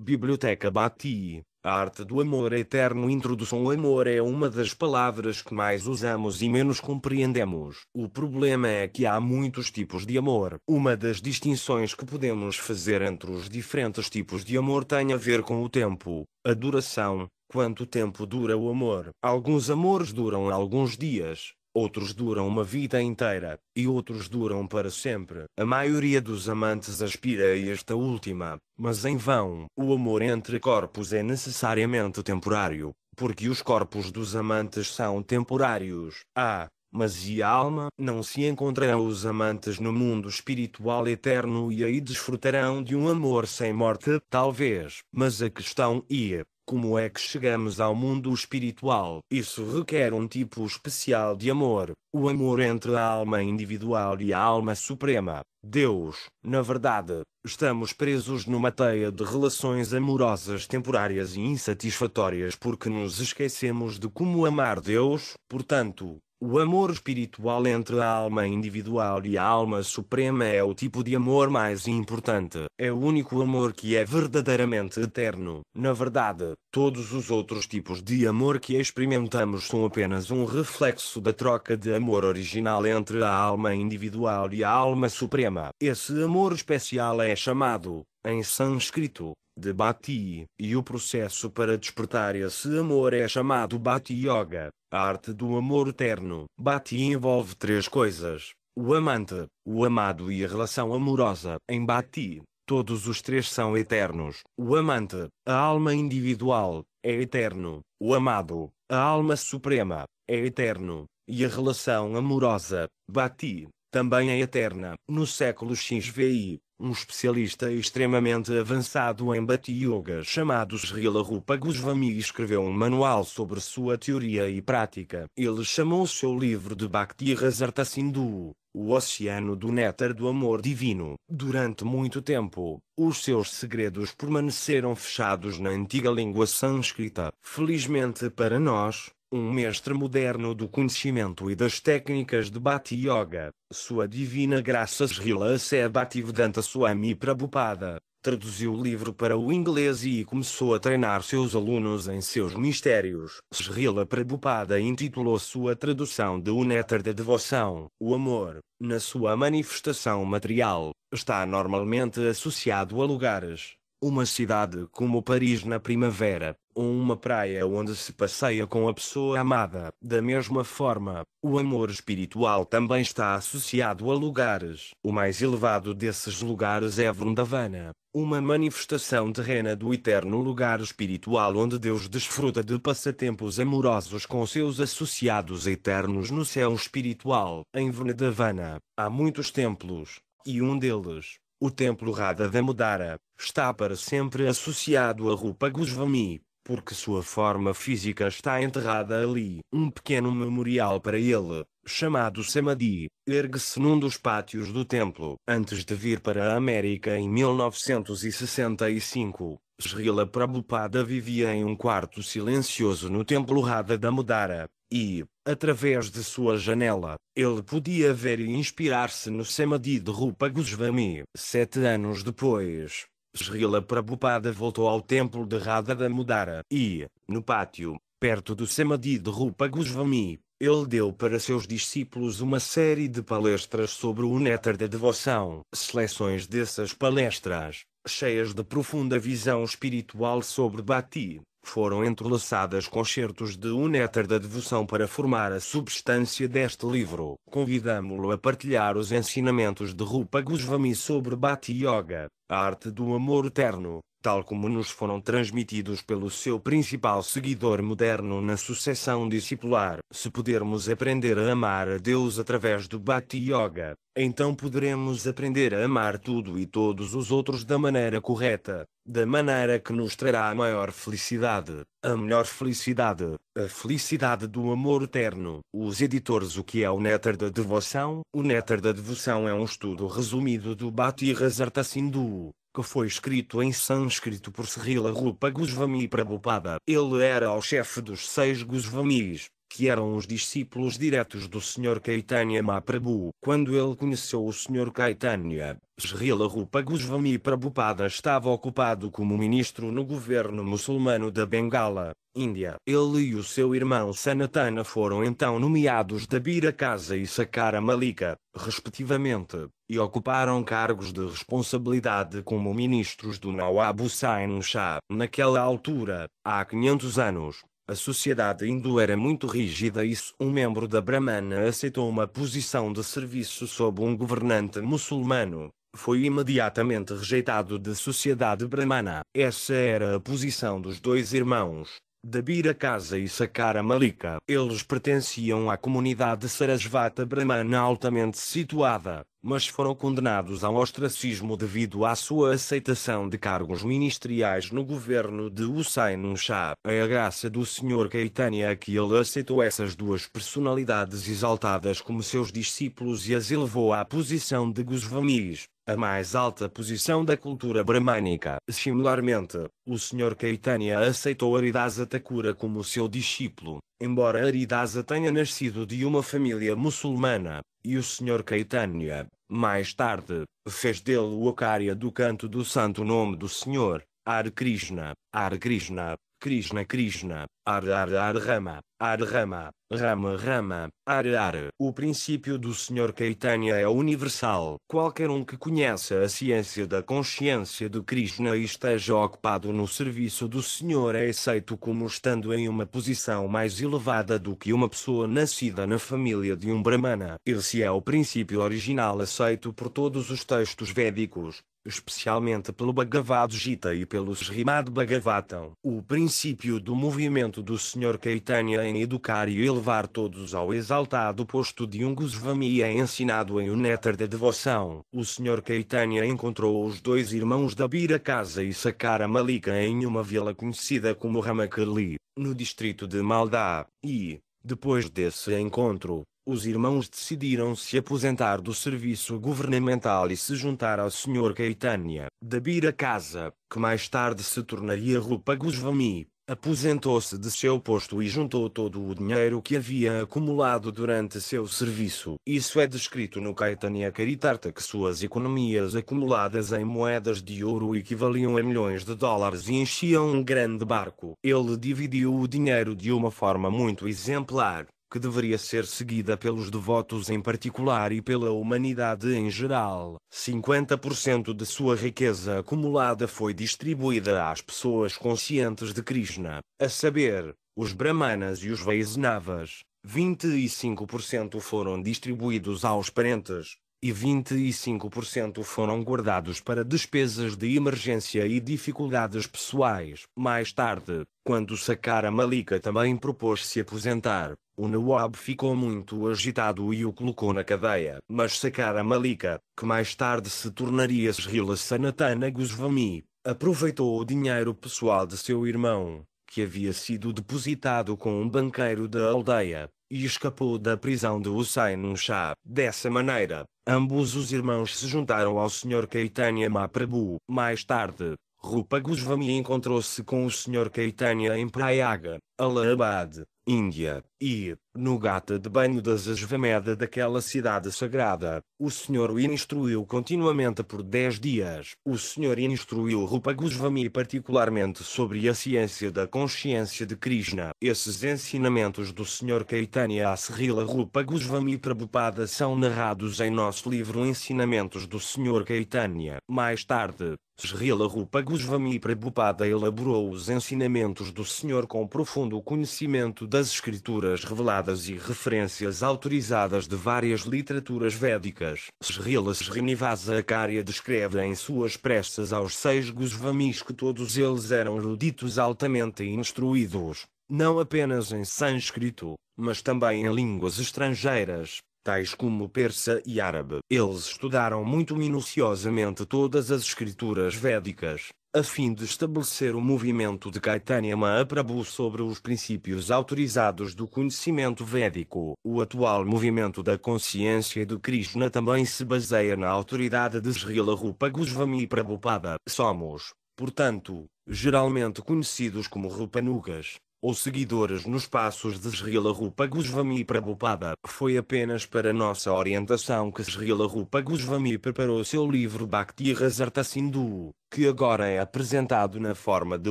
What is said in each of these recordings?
Biblioteca Bati, a arte do amor eterno. Introdução: O amor é uma das palavras que mais usamos e menos compreendemos. O problema é que há muitos tipos de amor. Uma das distinções que podemos fazer entre os diferentes tipos de amor tem a ver com o tempo, a duração. Quanto tempo dura o amor? Alguns amores duram alguns dias, outros duram uma vida inteira, e outros duram para sempre. A maioria dos amantes aspira a esta última, mas em vão. O amor entre corpos é necessariamente temporário, porque os corpos dos amantes são temporários. Ah, mas e a alma? Não se encontrarão os amantes no mundo espiritual eterno e aí desfrutarão de um amor sem morte, talvez. Mas a questão é, como é que chegamos ao mundo espiritual? Isso requer um tipo especial de amor, o amor entre a alma individual e a alma suprema, Deus. Na verdade, estamos presos numa teia de relações amorosas temporárias e insatisfatórias porque nos esquecemos de como amar Deus, portanto, o amor espiritual entre a alma individual e a alma suprema é o tipo de amor mais importante. É o único amor que é verdadeiramente eterno. Na verdade, todos os outros tipos de amor que experimentamos são apenas um reflexo da troca de amor original entre a alma individual e a alma suprema. Esse amor especial é chamado, em sânscrito, de Bhati, e o processo para despertar esse amor é chamado Bhati Yoga. A arte do amor eterno bate e envolve três coisas: o amante, o amado e a relação amorosa. Em Bati, todos os três são eternos. O amante, a alma individual, é eterno. O amado, a alma suprema, é eterno. E a relação amorosa, Bati, também é eterna. No século XVI, um especialista extremamente avançado em Bhakti Yoga chamado Srila Rupa Goswami escreveu um manual sobre sua teoria e prática. Ele chamou seu livro de Bhakti Rasarta Sindhu, o oceano do Néter do amor divino. Durante muito tempo, os seus segredos permaneceram fechados na antiga língua sânscrita. Felizmente para nós, um mestre moderno do conhecimento e das técnicas de Bhati Yoga, sua divina graça Srila Sebhativedanta Swami Prabhupada, traduziu o livro para o inglês e começou a treinar seus alunos em seus mistérios. Srila Prabhupada intitulou sua tradução de O Néctar da Devoção, o amor, na sua manifestação material, está normalmente associado a lugares uma cidade como Paris na primavera, ou uma praia onde se passeia com a pessoa amada. Da mesma forma, o amor espiritual também está associado a lugares. O mais elevado desses lugares é Vrindavana, uma manifestação terrena do eterno lugar espiritual onde Deus desfruta de passatempos amorosos com seus associados eternos no céu espiritual. Em Vrindavana, há muitos templos, e um deles, o templo Radha Damodara está para sempre associado a Rupa Goswami, porque sua forma física está enterrada ali. Um pequeno memorial para ele, chamado Samadhi, ergue-se num dos pátios do templo. Antes de vir para a América em 1965, Srila Prabhupada vivia em um quarto silencioso no templo Radha Mudara e, através de sua janela, ele podia ver e inspirar-se no Samadhi de Rupa Goswami. Sete anos depois, Srila Prabhupada voltou ao templo de Radha Mudara e, no pátio, perto do Samadhi de Rupa Goswami, ele deu para seus discípulos uma série de palestras sobre o néter da devoção. Seleções dessas palestras cheias de profunda visão espiritual sobre Bati, foram entrelaçadas concertos de um da devoção para formar a substância deste livro. Convidamo-lo a partilhar os ensinamentos de Rupa Goswami sobre Bati Yoga, a arte do amor eterno, tal como nos foram transmitidos pelo seu principal seguidor moderno na sucessão discipular. Se pudermos aprender a amar a Deus através do Bhakti Yoga, então poderemos aprender a amar tudo e todos os outros da maneira correta, da maneira que nos trará a maior felicidade, a melhor felicidade, a felicidade do amor eterno. Os editores O que é o Néter da devoção? O Néter da devoção é um estudo resumido do Bhakti Rasarta Sindhu que foi escrito em sânscrito por Srila Rupa Goswami Prabhupada. Ele era o chefe dos seis Gosvamis que eram os discípulos diretos do Sr. Caitanya Mahaprabhu. Quando ele conheceu o Sr. Caitanya, Srila Rupa Goswami Prabhupada estava ocupado como ministro no governo muçulmano da Bengala, Índia. Ele e o seu irmão Sanatana foram então nomeados da Bira Casa e Sakara Malika, respectivamente, e ocuparam cargos de responsabilidade como ministros do Nawab Hussain Shah. Naquela altura, há 500 anos, a sociedade hindu era muito rígida e se um membro da Brahmana aceitou uma posição de serviço sob um governante muçulmano, foi imediatamente rejeitado da sociedade Brahmana. Essa era a posição dos dois irmãos, Dabira Casa e Sakara Malika. Eles pertenciam à comunidade Sarasvata Brahmana altamente situada, mas foram condenados ao ostracismo devido à sua aceitação de cargos ministeriais no governo de Hussein Shah. É a graça do Sr. Caetania que ele aceitou essas duas personalidades exaltadas como seus discípulos e as elevou à posição de Gosvamis a mais alta posição da cultura bramânica. Similarmente, o Sr. Keitania aceitou Aridasa Takura como seu discípulo, embora Aridasa tenha nascido de uma família muçulmana, e o Sr. Keitania, mais tarde, fez dele o acária do canto do santo nome do Senhor, Ar Krishna, Ar Krishna, Krishna Krishna, Ar Ar Ar Rama, Ar Rama, Rama Rama, Ar Ar. O princípio do Sr. Caitanya é universal. Qualquer um que conheça a ciência da consciência de Krishna e esteja ocupado no serviço do Senhor é aceito como estando em uma posição mais elevada do que uma pessoa nascida na família de um Brahmana. Esse é o princípio original aceito por todos os textos védicos especialmente pelo Bhagavad Gita e pelo Srimad Bhagavatam. O princípio do movimento do Sr. Caitanya em educar e elevar todos ao exaltado posto de um Goswami é ensinado em O Néctar da Devoção. O Sr. Caitanya encontrou os dois irmãos da Bira Casa e Sakara Malika em uma vila conhecida como Ramakali, no distrito de Maldá, e, depois desse encontro, os irmãos decidiram se aposentar do serviço governamental e se juntar ao Sr. Caetania. da Bira Casa, que mais tarde se tornaria Rupa Goswami. Aposentou-se de seu posto e juntou todo o dinheiro que havia acumulado durante seu serviço. Isso é descrito no Caetania Caritarta que suas economias acumuladas em moedas de ouro equivaliam a milhões de dólares e enchiam um grande barco. Ele dividiu o dinheiro de uma forma muito exemplar que deveria ser seguida pelos devotos em particular e pela humanidade em geral. 50% de sua riqueza acumulada foi distribuída às pessoas conscientes de Krishna, a saber, os brahmanas e os Vaisnavas. 25% foram distribuídos aos parentes, e 25% foram guardados para despesas de emergência e dificuldades pessoais. Mais tarde, quando Sakara Malika também propôs se aposentar, o Nawab ficou muito agitado e o colocou na cadeia, mas Sakara Malika, que mais tarde se tornaria Srila Sanatana Goswami, aproveitou o dinheiro pessoal de seu irmão, que havia sido depositado com um banqueiro da aldeia, e escapou da prisão de Hussein Shah. Dessa maneira, ambos os irmãos se juntaram ao Sr. Caitanya Maprabhu. Mais tarde, Rupa Goswami encontrou-se com o Sr. Caitanya em Prayaga, Allahabad, Índia, e, no gata de banho das Ajvameda daquela cidade sagrada, o Senhor o instruiu continuamente por dez dias. O Senhor instruiu Rupa Goswami particularmente sobre a ciência da consciência de Krishna. Esses ensinamentos do Senhor Caitanya a Srila Rupa Goswami Prabhupada são narrados em nosso livro Ensinamentos do Senhor Caitanya. Mais tarde, Srila Rupa Goswami Prabhupada elaborou os ensinamentos do Senhor com profundo o conhecimento das escrituras reveladas e referências autorizadas de várias literaturas védicas. Srila Srinivasa Acharya descreve em suas preces aos seis Gosvamis que todos eles eram eruditos altamente instruídos, não apenas em sânscrito, mas também em línguas estrangeiras, tais como persa e árabe. Eles estudaram muito minuciosamente todas as escrituras védicas, a fim de estabelecer o movimento de Caitanya Mahaprabhu sobre os princípios autorizados do conhecimento védico. O atual movimento da consciência de Krishna também se baseia na autoridade de Srila Rupa Goswami Prabhupada. Somos, portanto, geralmente conhecidos como Rupanugas ou seguidores nos passos de Srila Rupa Goswami Prabhupada. Foi apenas para nossa orientação que Srila Rupa Goswami preparou seu livro Bhakti Rasarta Sindhu, que agora é apresentado na forma de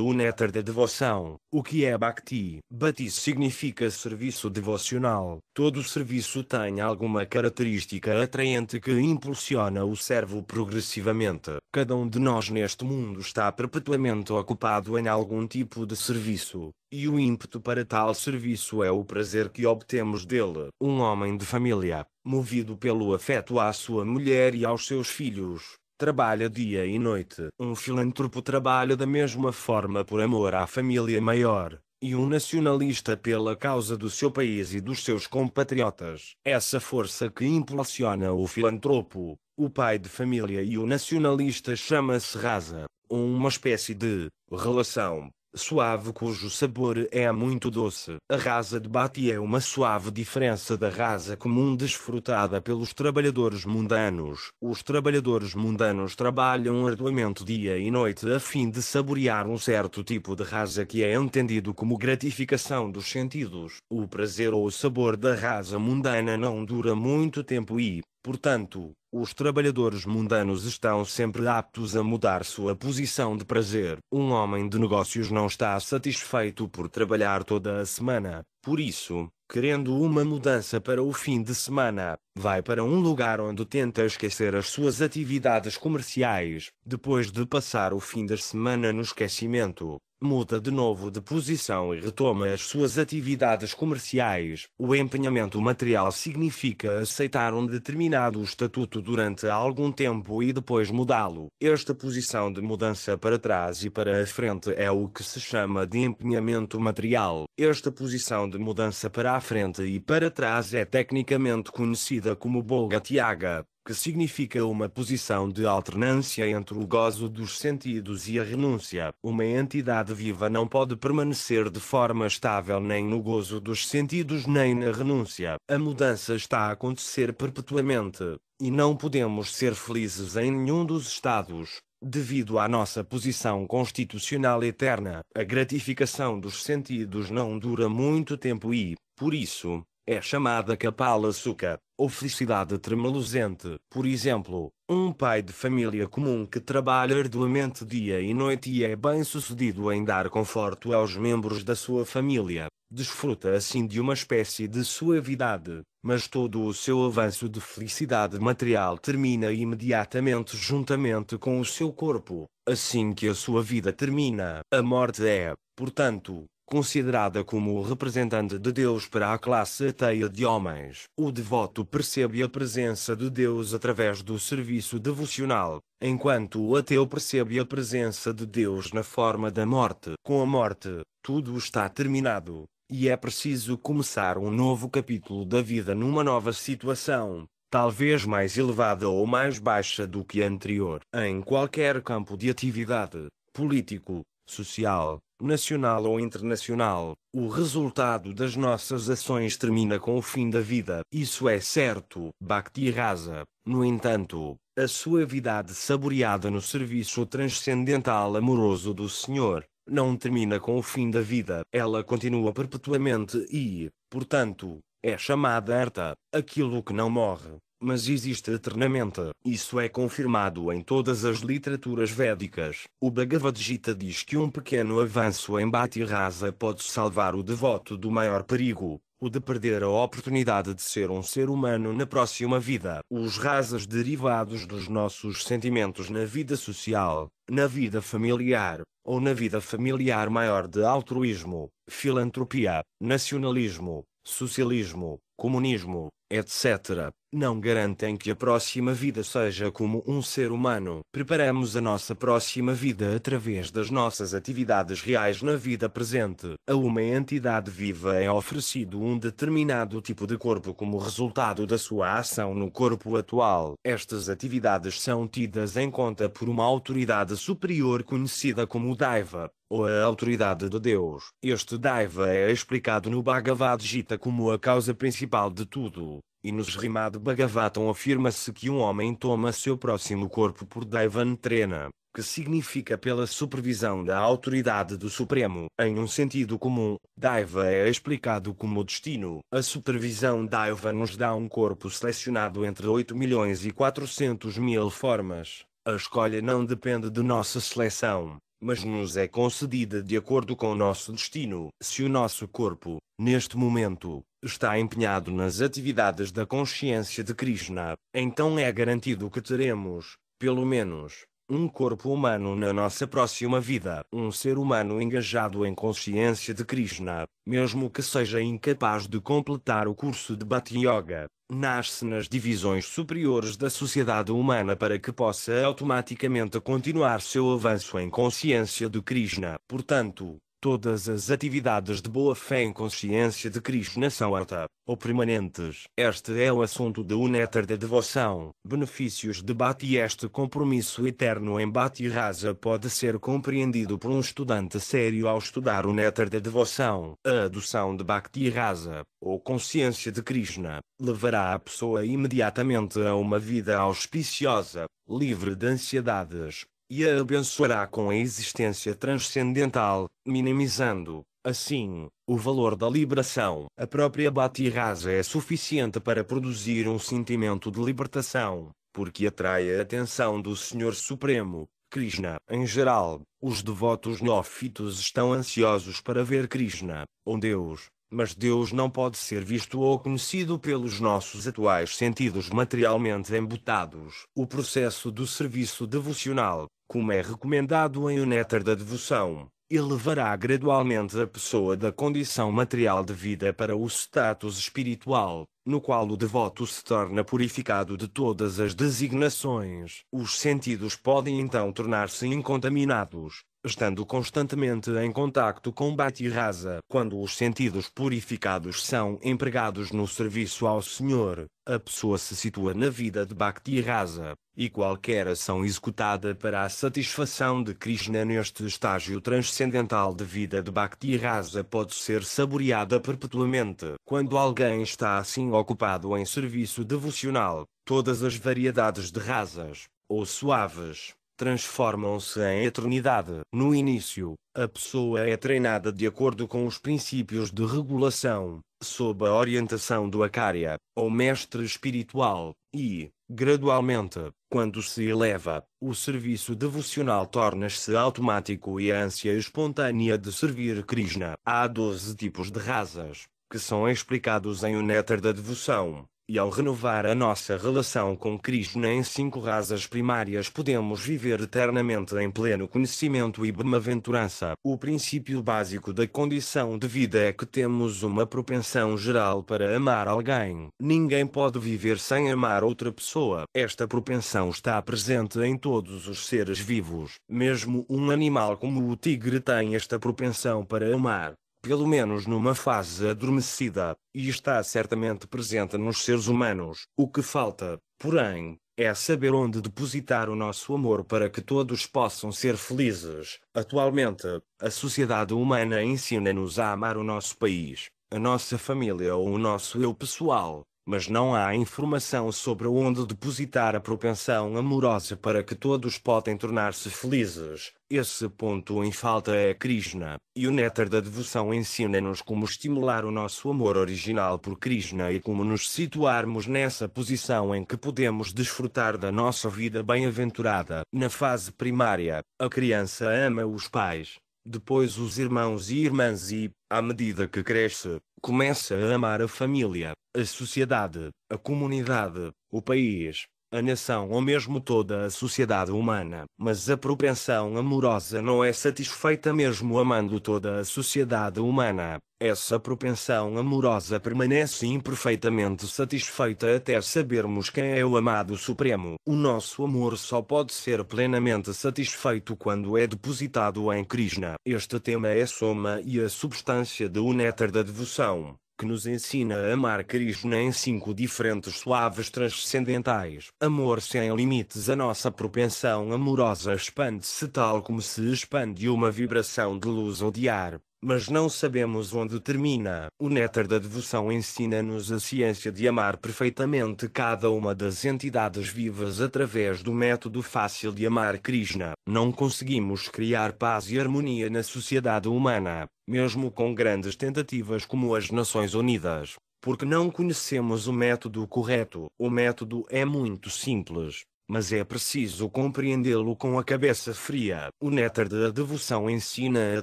um éter da de devoção, o que é Bhakti. Bhakti significa serviço devocional. Todo serviço tem alguma característica atraente que impulsiona o servo progressivamente. Cada um de nós neste mundo está perpetuamente ocupado em algum tipo de serviço, e o ímpeto para tal serviço é o prazer que obtemos dele. Um homem de família, movido pelo afeto à sua mulher e aos seus filhos, Trabalha dia e noite. Um filântropo trabalha da mesma forma por amor à família maior, e um nacionalista pela causa do seu país e dos seus compatriotas. Essa força que impulsiona o filantropo, o pai de família e o nacionalista chama-se rasa, uma espécie de relação suave cujo sabor é muito doce. A rasa de bati é uma suave diferença da rasa comum desfrutada pelos trabalhadores mundanos. Os trabalhadores mundanos trabalham arduamente dia e noite a fim de saborear um certo tipo de rasa que é entendido como gratificação dos sentidos. O prazer ou o sabor da rasa mundana não dura muito tempo e, Portanto, os trabalhadores mundanos estão sempre aptos a mudar sua posição de prazer. Um homem de negócios não está satisfeito por trabalhar toda a semana, por isso, querendo uma mudança para o fim de semana, vai para um lugar onde tenta esquecer as suas atividades comerciais, depois de passar o fim da semana no esquecimento, muda de novo de posição e retoma as suas atividades comerciais. O empenhamento material significa aceitar um determinado estatuto durante algum tempo e depois mudá-lo. Esta posição de mudança para trás e para a frente é o que se chama de empenhamento material. Esta posição de mudança para a frente e para trás é tecnicamente conhecida conhecida como Bogatiaga, que significa uma posição de alternância entre o gozo dos sentidos e a renúncia. Uma entidade viva não pode permanecer de forma estável nem no gozo dos sentidos nem na renúncia. A mudança está a acontecer perpetuamente, e não podemos ser felizes em nenhum dos estados devido à nossa posição constitucional eterna, a gratificação dos sentidos não dura muito tempo e, por isso, é chamada capala-açúcar, ou felicidade tremeluzente. Por exemplo, um pai de família comum que trabalha arduamente dia e noite e é bem sucedido em dar conforto aos membros da sua família, desfruta assim de uma espécie de suavidade, mas todo o seu avanço de felicidade material termina imediatamente juntamente com o seu corpo. Assim que a sua vida termina, a morte é, portanto, Considerada como o representante de Deus para a classe ateia de homens, o devoto percebe a presença de Deus através do serviço devocional, enquanto o ateu percebe a presença de Deus na forma da morte. Com a morte, tudo está terminado, e é preciso começar um novo capítulo da vida numa nova situação, talvez mais elevada ou mais baixa do que a anterior. Em qualquer campo de atividade, político, social, nacional ou internacional, o resultado das nossas ações termina com o fim da vida. Isso é certo, Bhakti Rasa. No entanto, a suavidade saboreada no serviço transcendental amoroso do Senhor, não termina com o fim da vida, ela continua perpetuamente e, portanto, é chamada Arta, aquilo que não morre mas existe eternamente. Isso é confirmado em todas as literaturas védicas. O Bhagavad Gita diz que um pequeno avanço em Bhati Rasa pode salvar o devoto do maior perigo, o de perder a oportunidade de ser um ser humano na próxima vida. Os rasas derivados dos nossos sentimentos na vida social, na vida familiar, ou na vida familiar maior de altruísmo, filantropia, nacionalismo, socialismo, comunismo, etc., não garantem que a próxima vida seja como um ser humano. Preparamos a nossa próxima vida através das nossas atividades reais na vida presente. A uma entidade viva é oferecido um determinado tipo de corpo como resultado da sua ação no corpo atual. Estas atividades são tidas em conta por uma autoridade superior conhecida como Daiva ou a autoridade de Deus. Este Daiva é explicado no Bhagavad Gita como a causa principal de tudo. E nos rimado Bhagavatam afirma-se que um homem toma seu próximo corpo por Daivan Trena, que significa pela supervisão da autoridade do Supremo. Em um sentido comum, Daiva é explicado como destino. A supervisão Daiva nos dá um corpo selecionado entre 8 milhões e 400 mil formas. A escolha não depende de nossa seleção, mas nos é concedida de acordo com o nosso destino. Se o nosso corpo, neste momento, está empenhado nas atividades da consciência de Krishna, então é garantido que teremos, pelo menos, um corpo humano na nossa próxima vida. Um ser humano engajado em consciência de Krishna, mesmo que seja incapaz de completar o curso de Bhakti Yoga, nasce nas divisões superiores da sociedade humana para que possa automaticamente continuar seu avanço em consciência de Krishna. Portanto, Todas as atividades de boa fé em consciência de Krishna são arta, ou permanentes. Este é o assunto do néctar da devoção. Benefícios de e Este compromisso eterno em Bhakti Rasa pode ser compreendido por um estudante sério ao estudar o Néter da devoção. A adoção de Bhakti Rasa, ou consciência de Krishna, levará a pessoa imediatamente a uma vida auspiciosa, livre de ansiedades, e a abençoará com a existência transcendental, minimizando, assim, o valor da liberação. A própria Bati rasa é suficiente para produzir um sentimento de libertação, porque atrai a atenção do Senhor Supremo, Krishna. Em geral, os devotos neófitos estão ansiosos para ver Krishna, um Deus, mas Deus não pode ser visto ou conhecido pelos nossos atuais sentidos materialmente embutados. O processo do serviço devocional, como é recomendado em O Néctar da Devoção, elevará gradualmente a pessoa da condição material de vida para o status espiritual, no qual o devoto se torna purificado de todas as designações. Os sentidos podem então tornar-se incontaminados, estando constantemente em contacto com Bhakti rasa. Quando os sentidos purificados são empregados no serviço ao Senhor, a pessoa se situa na vida de bhakti rasa, e qualquer ação executada para a satisfação de Krishna neste estágio transcendental de vida de bhakti rasa pode ser saboreada perpetuamente. Quando alguém está assim ocupado em serviço devocional, todas as variedades de rasas, ou suaves, transformam-se em eternidade. No início, a pessoa é treinada de acordo com os princípios de regulação, sob a orientação do Acária, ou mestre espiritual, e, gradualmente, quando se eleva, o serviço devocional torna-se automático e a ânsia espontânea de servir Krishna. Há 12 tipos de rasas, que são explicados em O Néter da Devoção e ao renovar a nossa relação com Cristo em cinco razas primárias podemos viver eternamente em pleno conhecimento e bem-aventurança. O princípio básico da condição de vida é que temos uma propensão geral para amar alguém. Ninguém pode viver sem amar outra pessoa. Esta propensão está presente em todos os seres vivos. Mesmo um animal como o tigre tem esta propensão para amar pelo menos numa fase adormecida, e está certamente presente nos seres humanos. O que falta, porém, é saber onde depositar o nosso amor para que todos possam ser felizes. Atualmente, a sociedade humana ensina-nos a amar o nosso país, a nossa família ou o nosso eu pessoal, mas não há informação sobre onde depositar a propensão amorosa para que todos podem tornar-se felizes. Esse ponto em falta é Krishna, e o néter da devoção ensina-nos como estimular o nosso amor original por Krishna e como nos situarmos nessa posição em que podemos desfrutar da nossa vida bem-aventurada. Na fase primária, a criança ama os pais, depois os irmãos e irmãs e, à medida que cresce, começa a amar a família, a sociedade, a comunidade, o país, a nação ou mesmo toda a sociedade humana, mas a propensão amorosa não é satisfeita mesmo amando toda a sociedade humana. Essa propensão amorosa permanece imperfeitamente satisfeita até sabermos quem é o amado supremo. O nosso amor só pode ser plenamente satisfeito quando é depositado em Krishna. Este tema é soma e a substância do néter da devoção que nos ensina a amar Krishna em cinco diferentes suaves transcendentais. Amor sem limites. A nossa propensão amorosa expande-se tal como se expande uma vibração de luz ou de ar. Mas não sabemos onde termina. O néter da devoção ensina-nos a ciência de amar perfeitamente cada uma das entidades vivas através do método fácil de amar Krishna. Não conseguimos criar paz e harmonia na sociedade humana mesmo com grandes tentativas como as Nações Unidas, porque não conhecemos o método correto. O método é muito simples mas é preciso compreendê-lo com a cabeça fria. O néctar da devoção ensina a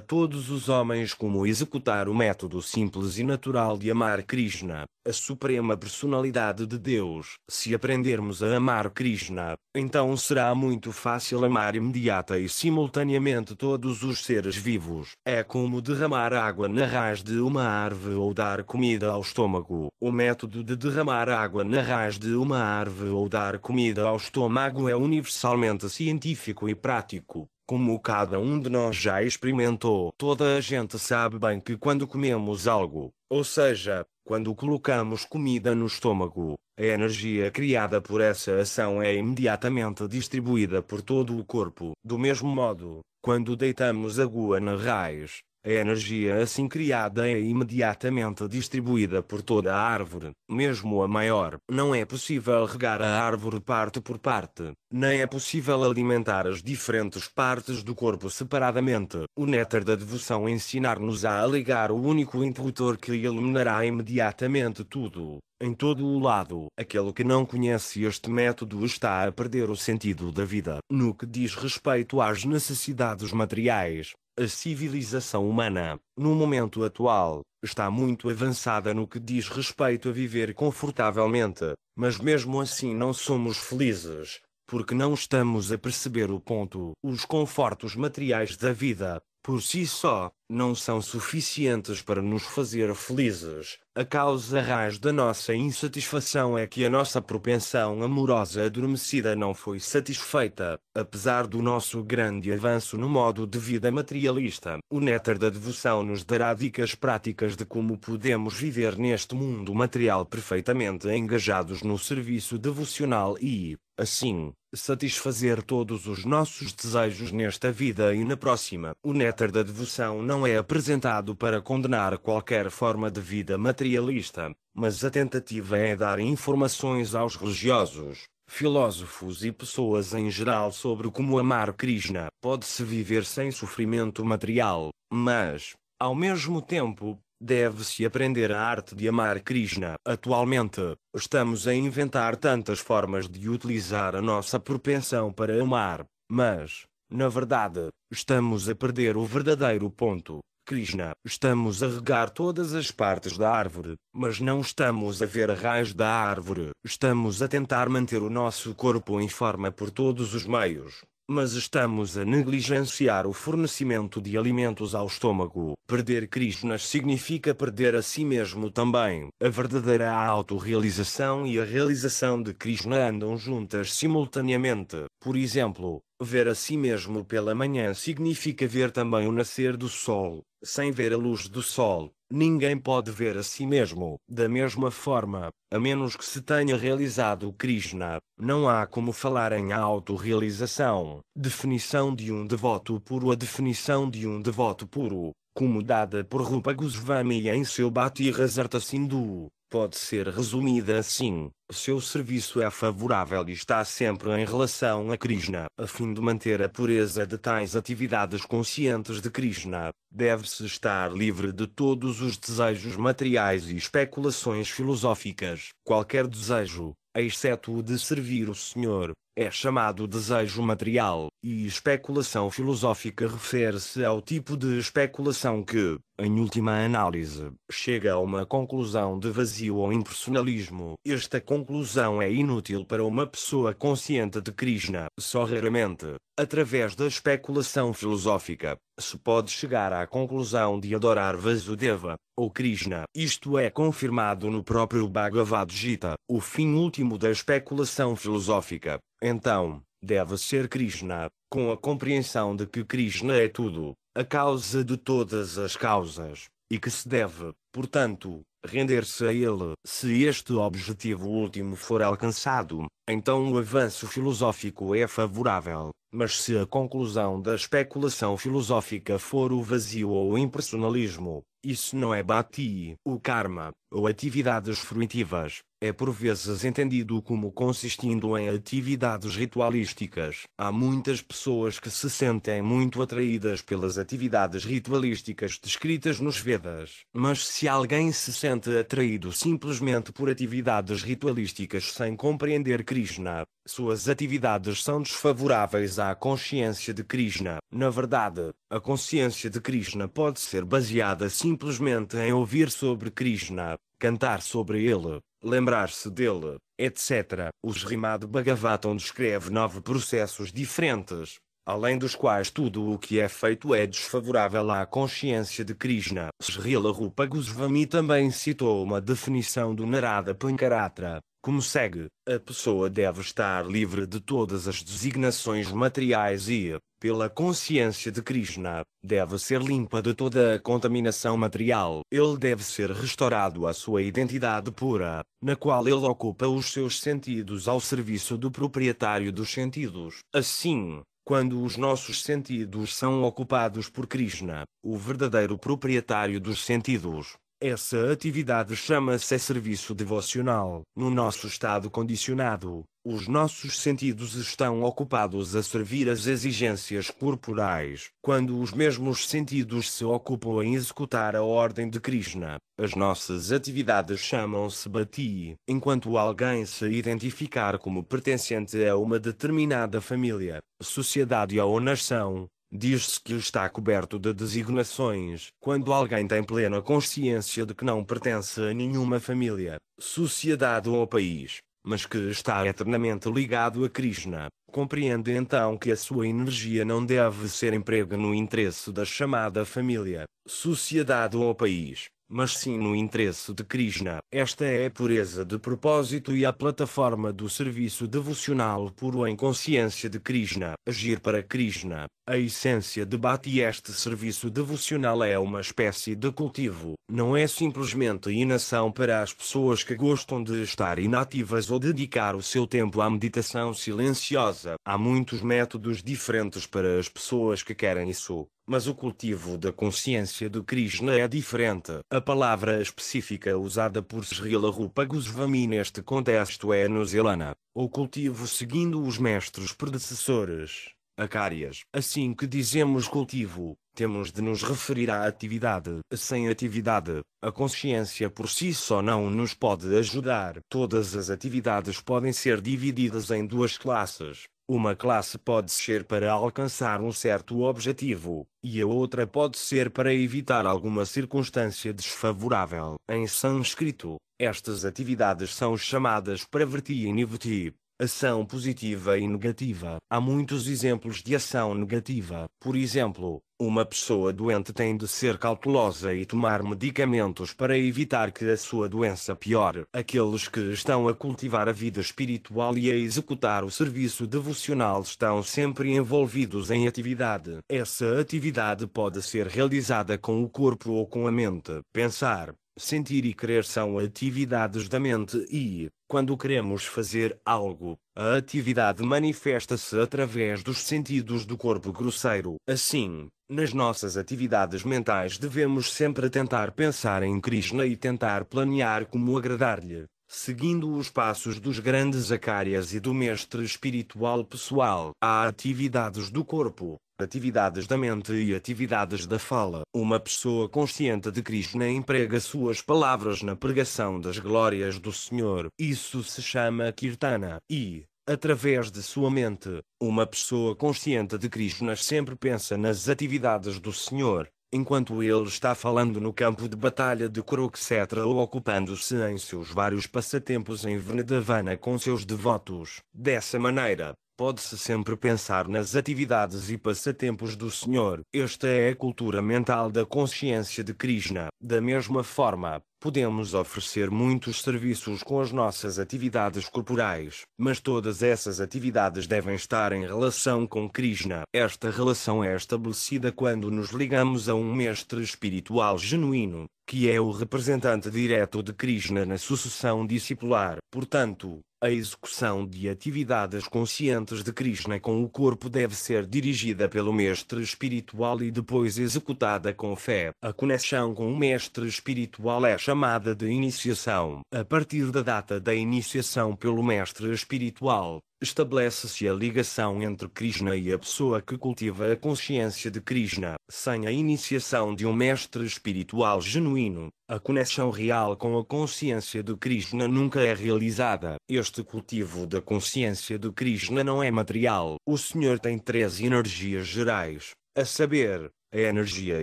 todos os homens como executar o método simples e natural de amar Krishna, a suprema personalidade de Deus. Se aprendermos a amar Krishna, então será muito fácil amar imediata e simultaneamente todos os seres vivos. É como derramar água na raiz de uma árvore ou dar comida ao estômago. O método de derramar água na raiz de uma árvore ou dar comida ao estômago mago é universalmente científico e prático. Como cada um de nós já experimentou, toda a gente sabe bem que quando comemos algo, ou seja, quando colocamos comida no estômago, a energia criada por essa ação é imediatamente distribuída por todo o corpo. Do mesmo modo, quando deitamos água na raiz, a energia assim criada é imediatamente distribuída por toda a árvore, mesmo a maior. Não é possível regar a árvore parte por parte, nem é possível alimentar as diferentes partes do corpo separadamente. O néctar da devoção ensinar-nos a alegar o único interruptor que iluminará imediatamente tudo, em todo o lado. Aquele que não conhece este método está a perder o sentido da vida. No que diz respeito às necessidades materiais, a civilização humana, no momento atual, está muito avançada no que diz respeito a viver confortavelmente, mas mesmo assim não somos felizes, porque não estamos a perceber o ponto. Os confortos materiais da vida, por si só, não são suficientes para nos fazer felizes. A causa raiz da nossa insatisfação é que a nossa propensão amorosa adormecida não foi satisfeita, apesar do nosso grande avanço no modo de vida materialista. O néctar da devoção nos dará dicas práticas de como podemos viver neste mundo material perfeitamente engajados no serviço devocional e, assim, satisfazer todos os nossos desejos nesta vida e na próxima. O néctar da devoção não é apresentado para condenar qualquer forma de vida materialista, mas a tentativa é dar informações aos religiosos, filósofos e pessoas em geral sobre como amar Krishna. Pode-se viver sem sofrimento material, mas, ao mesmo tempo, Deve-se aprender a arte de amar Krishna. Atualmente, estamos a inventar tantas formas de utilizar a nossa propensão para amar, mas, na verdade, estamos a perder o verdadeiro ponto. Krishna, estamos a regar todas as partes da árvore, mas não estamos a ver a raiz da árvore. Estamos a tentar manter o nosso corpo em forma por todos os meios mas estamos a negligenciar o fornecimento de alimentos ao estômago. Perder Krishnas significa perder a si mesmo também. A verdadeira autorrealização e a realização de Krishna andam juntas simultaneamente. Por exemplo, ver a si mesmo pela manhã significa ver também o nascer do sol sem ver a luz do sol, ninguém pode ver a si mesmo. Da mesma forma, a menos que se tenha realizado o Krishna, não há como falar em autorrealização. Definição de um devoto puro A definição de um devoto puro, como dada por Rupa Goswami em seu Bhati Rasarta Sindhu, pode ser resumida assim: seu serviço é favorável e está sempre em relação a Krishna. A fim de manter a pureza de tais atividades conscientes de Krishna, deve-se estar livre de todos os desejos materiais e especulações filosóficas. Qualquer desejo, exceto o de servir o Senhor, é chamado desejo material, e especulação filosófica refere-se ao tipo de especulação que, em última análise, chega a uma conclusão de vazio ou impersonalismo. Esta conclusão é inútil para uma pessoa consciente de Krishna. Só raramente, através da especulação filosófica, se pode chegar à conclusão de adorar Vasudeva, ou Krishna. Isto é confirmado no próprio Bhagavad Gita, o fim último da especulação filosófica. Então, deve ser Krishna, com a compreensão de que Krishna é tudo, a causa de todas as causas, e que se deve, portanto, render-se a ele, se este objetivo último for alcançado, então o avanço filosófico é favorável, mas se a conclusão da especulação filosófica for o vazio ou o impersonalismo, isso não é bati, o karma, ou atividades fruitivas, é por vezes entendido como consistindo em atividades ritualísticas. Há muitas pessoas que se sentem muito atraídas pelas atividades ritualísticas descritas nos Vedas. Mas se alguém se sente atraído simplesmente por atividades ritualísticas sem compreender Krishna, suas atividades são desfavoráveis à consciência de Krishna. Na verdade, a consciência de Krishna pode ser baseada simplesmente em ouvir sobre Krishna, cantar sobre ele, lembrar-se dele, etc. Os rimado Bhagavatam descreve nove processos diferentes, além dos quais tudo o que é feito é desfavorável à consciência de Krishna. Srila Rupa Goswami também citou uma definição do Narada Pankaratra, como segue, a pessoa deve estar livre de todas as designações materiais e, pela consciência de Krishna, deve ser limpa de toda a contaminação material. Ele deve ser restaurado à sua identidade pura, na qual ele ocupa os seus sentidos ao serviço do proprietário dos sentidos. Assim, quando os nossos sentidos são ocupados por Krishna, o verdadeiro proprietário dos sentidos, essa atividade chama-se serviço devocional. No nosso estado condicionado, os nossos sentidos estão ocupados a servir as exigências corporais. Quando os mesmos sentidos se ocupam em executar a ordem de Krishna, as nossas atividades chamam-se bhakti. Enquanto alguém se identificar como pertencente a uma determinada família, sociedade ou nação, Diz-se que está coberto de designações quando alguém tem plena consciência de que não pertence a nenhuma família, sociedade ou país, mas que está eternamente ligado a Krishna. Compreende então que a sua energia não deve ser emprego no interesse da chamada família, sociedade ou país, mas sim no interesse de Krishna. Esta é a pureza de propósito e a plataforma do serviço devocional puro em consciência de Krishna. Agir para Krishna, a essência de Bhakti. Este serviço devocional é uma espécie de cultivo, não é simplesmente inação para as pessoas que gostam de estar inativas ou dedicar o seu tempo à meditação silenciosa. Há muitos métodos diferentes para as pessoas que querem isso. Mas o cultivo da consciência do Krishna é diferente. A palavra específica usada por Srila Rupa Goswami neste contexto é anusilana, ou cultivo seguindo os mestres predecessores, acárias. Assim que dizemos cultivo, temos de nos referir à atividade. Sem atividade, a consciência por si só não nos pode ajudar. Todas as atividades podem ser divididas em duas classes: uma classe pode ser para alcançar um certo objetivo, e a outra pode ser para evitar alguma circunstância desfavorável. Em sânscrito, estas atividades são chamadas pravrti e nivrti. ação positiva e negativa. Há muitos exemplos de ação negativa. Por exemplo, uma pessoa doente tem de ser cautelosa e tomar medicamentos para evitar que a sua doença piore. Aqueles que estão a cultivar a vida espiritual e a executar o serviço devocional estão sempre envolvidos em atividade. Essa atividade pode ser realizada com o corpo ou com a mente. Pensar, sentir e crer são atividades da mente e, quando queremos fazer algo, a atividade manifesta-se através dos sentidos do corpo grosseiro. Assim, nas nossas atividades mentais devemos sempre tentar pensar em Krishna e tentar planear como agradar-lhe, seguindo os passos dos grandes acárias e do mestre espiritual pessoal. Há atividades do corpo, atividades da mente e atividades da fala. Uma pessoa consciente de Krishna emprega suas palavras na pregação das glórias do Senhor. Isso se chama Kirtana. E, através de sua mente, uma pessoa consciente de Krishna sempre pensa nas atividades do Senhor, enquanto ele está falando no campo de batalha de Kurukshetra ou ocupando-se em seus vários passatempos em Vrindavan com seus devotos. Dessa maneira, Pode-se sempre pensar nas atividades e passatempos do Senhor. Esta é a cultura mental da consciência de Krishna. Da mesma forma, podemos oferecer muitos serviços com as nossas atividades corporais, mas todas essas atividades devem estar em relação com Krishna. Esta relação é estabelecida quando nos ligamos a um mestre espiritual genuíno que é o representante direto de Krishna na sucessão discipular. Portanto, a execução de atividades conscientes de Krishna com o corpo deve ser dirigida pelo mestre espiritual e depois executada com fé. A conexão com o mestre espiritual é chamada de iniciação. A partir da data da iniciação pelo mestre espiritual, estabelece-se a ligação entre Krishna e a pessoa que cultiva a consciência de Krishna. Sem a iniciação de um mestre espiritual genuíno, a conexão real com a consciência de Krishna nunca é realizada. Este cultivo da consciência de Krishna não é material. O Senhor tem três energias gerais, a saber, a energia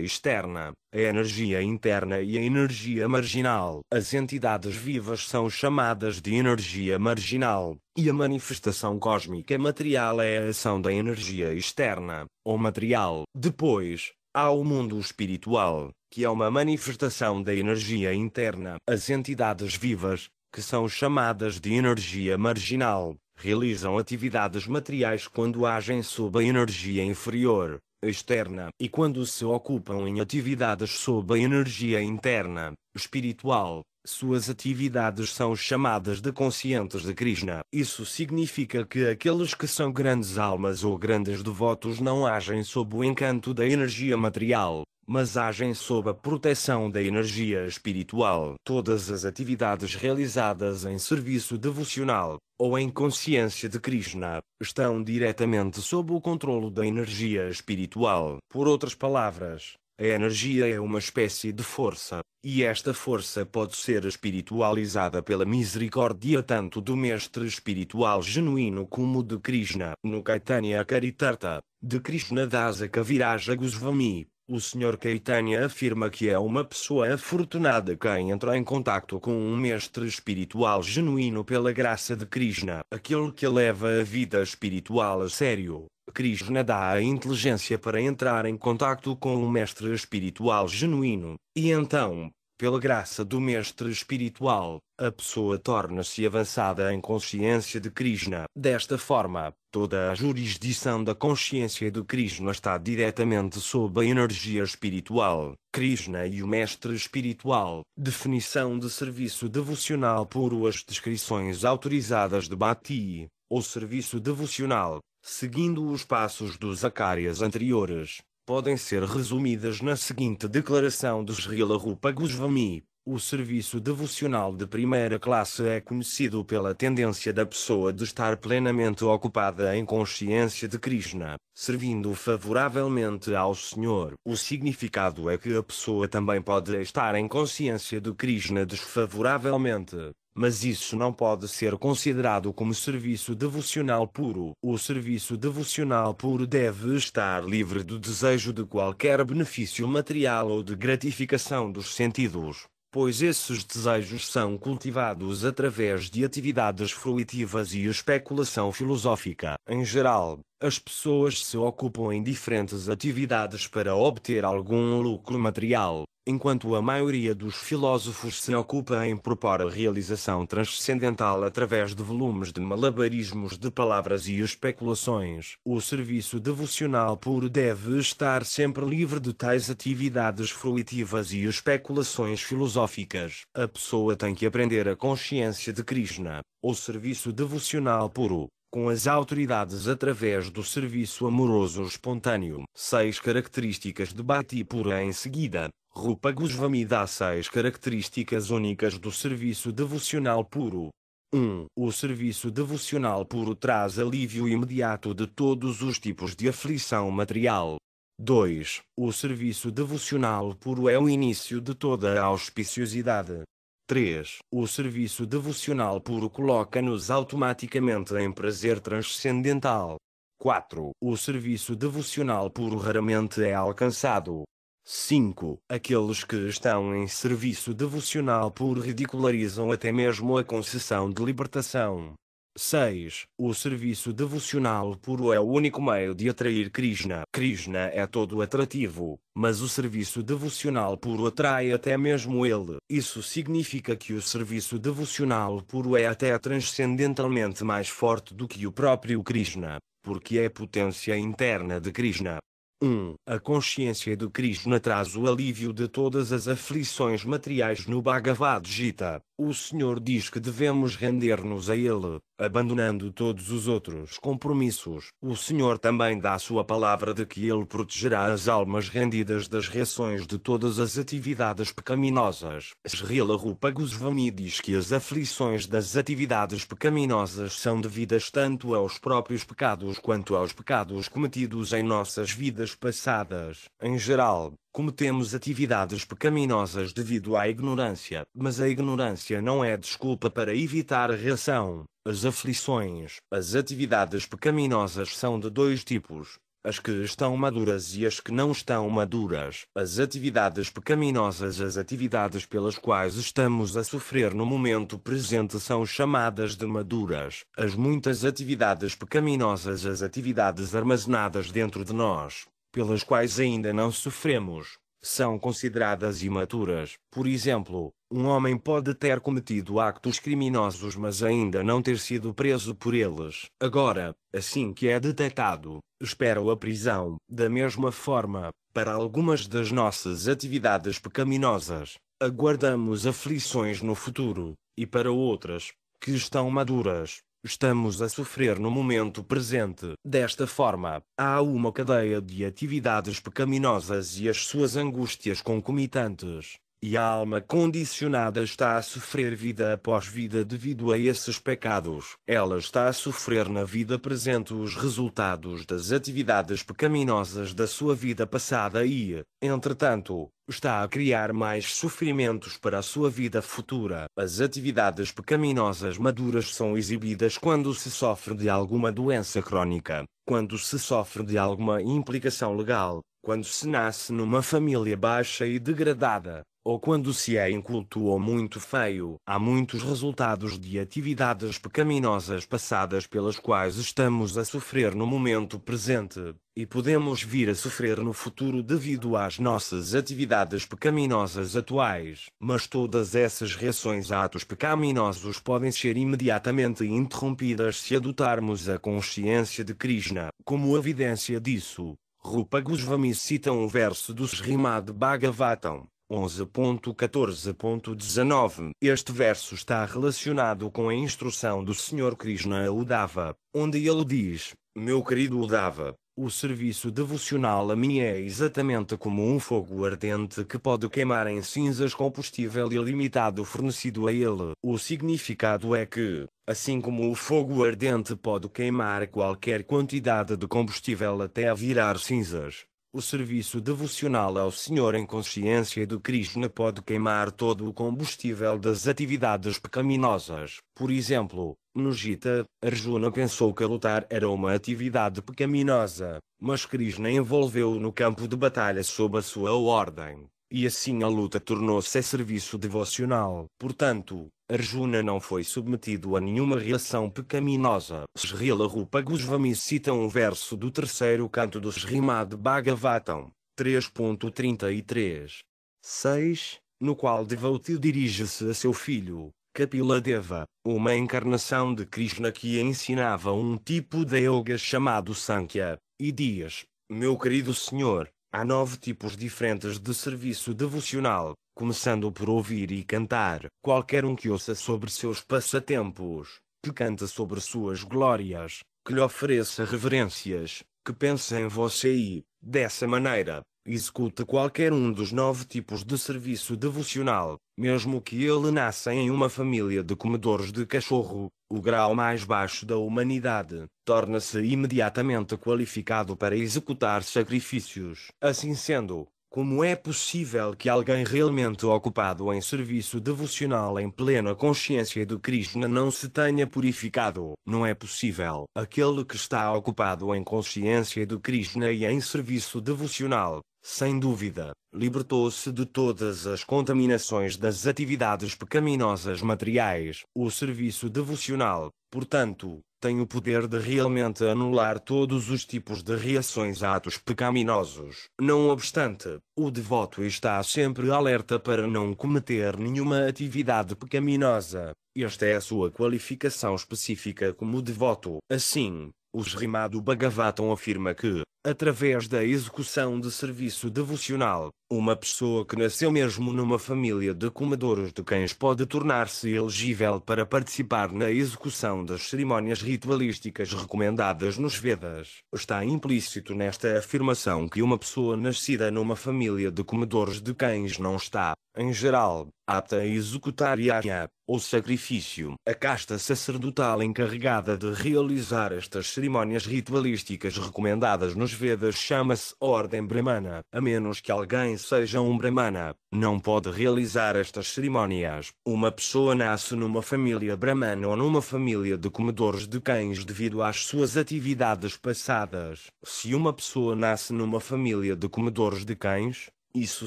externa, a energia interna e a energia marginal. As entidades vivas são chamadas de energia marginal, e a manifestação cósmica material é a ação da energia externa, ou material. Depois, há o mundo espiritual, que é uma manifestação da energia interna. As entidades vivas, que são chamadas de energia marginal, realizam atividades materiais quando agem sob a energia inferior, externa e quando se ocupam em atividades sob a energia interna, espiritual, suas atividades são chamadas de conscientes de Krishna. Isso significa que aqueles que são grandes almas ou grandes devotos não agem sob o encanto da energia material, mas agem sob a proteção da energia espiritual. Todas as atividades realizadas em serviço devocional, ou em consciência de Krishna, estão diretamente sob o controle da energia espiritual. Por outras palavras, a energia é uma espécie de força, e esta força pode ser espiritualizada pela misericórdia tanto do mestre espiritual genuíno como de Krishna. No Caitanya Caritarta, de Krishna Dasa Kaviraja Goswami, o Sr. Caetânia afirma que é uma pessoa afortunada quem entra em contato com um mestre espiritual genuíno pela graça de Krishna, aquele que leva a vida espiritual a sério. Krishna dá a inteligência para entrar em contato com um mestre espiritual genuíno, e então, pela graça do mestre espiritual, a pessoa torna-se avançada em consciência de Krishna. Desta forma, toda a jurisdição da consciência de Krishna está diretamente sob a energia espiritual. Krishna e o mestre espiritual. Definição de serviço devocional puro as descrições autorizadas de Bhakti, ou serviço devocional, seguindo os passos dos acárias anteriores, podem ser resumidas na seguinte declaração de Srila Rupa Goswami. O serviço devocional de primeira classe é conhecido pela tendência da pessoa de estar plenamente ocupada em consciência de Krishna, servindo favoravelmente ao Senhor. O significado é que a pessoa também pode estar em consciência de Krishna desfavoravelmente, mas isso não pode ser considerado como serviço devocional puro. O serviço devocional puro deve estar livre do desejo de qualquer benefício material ou de gratificação dos sentidos pois esses desejos são cultivados através de atividades fruitivas e especulação filosófica. Em geral, as pessoas se ocupam em diferentes atividades para obter algum lucro material, enquanto a maioria dos filósofos se ocupa em propor a realização transcendental através de volumes de malabarismos de palavras e especulações, o serviço devocional puro deve estar sempre livre de tais atividades fruitivas e especulações filosóficas. A pessoa tem que aprender a consciência de Krishna, o serviço devocional puro, com as autoridades através do serviço amoroso espontâneo. Seis características de Bhakti pura em seguida, Rupa Gosvami dá seis características únicas do serviço devocional puro. 1. Um, o serviço devocional puro traz alívio imediato de todos os tipos de aflição material. 2. O serviço devocional puro é o início de toda a auspiciosidade. 3. O serviço devocional puro coloca-nos automaticamente em prazer transcendental. 4. O serviço devocional puro raramente é alcançado. 5. Aqueles que estão em serviço devocional puro ridicularizam até mesmo a concessão de libertação. 6. O serviço devocional puro é o único meio de atrair Krishna. Krishna é todo atrativo, mas o serviço devocional puro atrai até mesmo ele. Isso significa que o serviço devocional puro é até transcendentalmente mais forte do que o próprio Krishna, porque é potência interna de Krishna. 1. A consciência do Krishna traz o alívio de todas as aflições materiais no Bhagavad Gita. O Senhor diz que devemos render-nos a Ele, abandonando todos os outros compromissos. O Senhor também dá a sua palavra de que Ele protegerá as almas rendidas das reações de todas as atividades pecaminosas. Rupa Rupagosvani diz que as aflições das atividades pecaminosas são devidas tanto aos próprios pecados quanto aos pecados cometidos em nossas vidas passadas. Em geral, Cometemos atividades pecaminosas devido à ignorância, mas a ignorância não é desculpa para evitar a reação. As aflições, as atividades pecaminosas são de dois tipos: as que estão maduras e as que não estão maduras. As atividades pecaminosas, as atividades pelas quais estamos a sofrer no momento presente, são chamadas de maduras. As muitas atividades pecaminosas, as atividades armazenadas dentro de nós, pelas quais ainda não sofremos, são consideradas imaturas. Por exemplo, um homem pode ter cometido actos criminosos mas ainda não ter sido preso por eles. Agora, assim que é detectado, espera a prisão. Da mesma forma, para algumas das nossas atividades pecaminosas, aguardamos aflições no futuro, e para outras, que estão maduras, Estamos a sofrer no momento presente. Desta forma, há uma cadeia de atividades pecaminosas e as suas angústias concomitantes e a alma condicionada está a sofrer vida após vida devido a esses pecados. Ela está a sofrer na vida presente os resultados das atividades pecaminosas da sua vida passada e, entretanto, está a criar mais sofrimentos para a sua vida futura. As atividades pecaminosas maduras são exibidas quando se sofre de alguma doença crônica, quando se sofre de alguma implicação legal, quando se nasce numa família baixa e degradada, ou quando se é inculto ou muito feio, há muitos resultados de atividades pecaminosas passadas pelas quais estamos a sofrer no momento presente, e podemos vir a sofrer no futuro devido às nossas atividades pecaminosas atuais. Mas todas essas reações a atos pecaminosos podem ser imediatamente interrompidas se adotarmos a consciência de Krishna como evidência disso. Rupa Goswami cita um verso do Srimad Bhagavatam 11.14.19. Este verso está relacionado com a instrução do Sr. Krishna a Udava, onde ele diz: Meu querido Udava, o serviço devocional a mim é exatamente como um fogo ardente que pode queimar em cinzas combustível ilimitado fornecido a ele. O significado é que, assim como o fogo ardente pode queimar qualquer quantidade de combustível até virar cinzas, o serviço devocional ao Senhor em consciência do Krishna pode queimar todo o combustível das atividades pecaminosas. Por exemplo, no Gita, Arjuna pensou que lutar era uma atividade pecaminosa, mas Krishna envolveu-o no campo de batalha sob a sua ordem e assim a luta tornou-se serviço devocional. Portanto, Arjuna não foi submetido a nenhuma reação pecaminosa. Srila Rupa Goswami cita um verso do terceiro canto do Srimad Bhagavatam, 3.33. 6. No qual Devotee dirige-se a seu filho, Kapila Deva, uma encarnação de Krishna que ensinava um tipo de yoga chamado Sankhya, e diz, meu querido senhor, Há nove tipos diferentes de serviço devocional, começando por ouvir e cantar. Qualquer um que ouça sobre seus passatempos, que canta sobre suas glórias, que lhe ofereça reverências, que pense em você e, dessa maneira, executa qualquer um dos nove tipos de serviço devocional, mesmo que ele nasça em uma família de comedores de cachorro, o grau mais baixo da humanidade, torna-se imediatamente qualificado para executar sacrifícios. Assim sendo, como é possível que alguém realmente ocupado em serviço devocional em plena consciência de Krishna não se tenha purificado? Não é possível. Aquele que está ocupado em consciência de Krishna e em serviço devocional, sem dúvida, libertou-se de todas as contaminações das atividades pecaminosas materiais. O serviço devocional, portanto, tem o poder de realmente anular todos os tipos de reações a atos pecaminosos. Não obstante, o devoto está sempre alerta para não cometer nenhuma atividade pecaminosa. Esta é a sua qualificação específica como devoto. Assim, o Srimad Bhagavatam afirma que através da execução de serviço devocional uma pessoa que nasceu mesmo numa família de comedores de cães pode tornar-se elegível para participar na execução das cerimônias ritualísticas recomendadas nos Vedas. Está implícito nesta afirmação que uma pessoa nascida numa família de comedores de cães não está, em geral, apta a executar yaya, ou sacrifício. A casta sacerdotal encarregada de realizar estas cerimônias ritualísticas recomendadas nos Vedas chama-se Ordem Brahmana, a menos que alguém seja um brahmana, não pode realizar estas cerimônias. Uma pessoa nasce numa família brahmana ou numa família de comedores de cães devido às suas atividades passadas. Se uma pessoa nasce numa família de comedores de cães, isso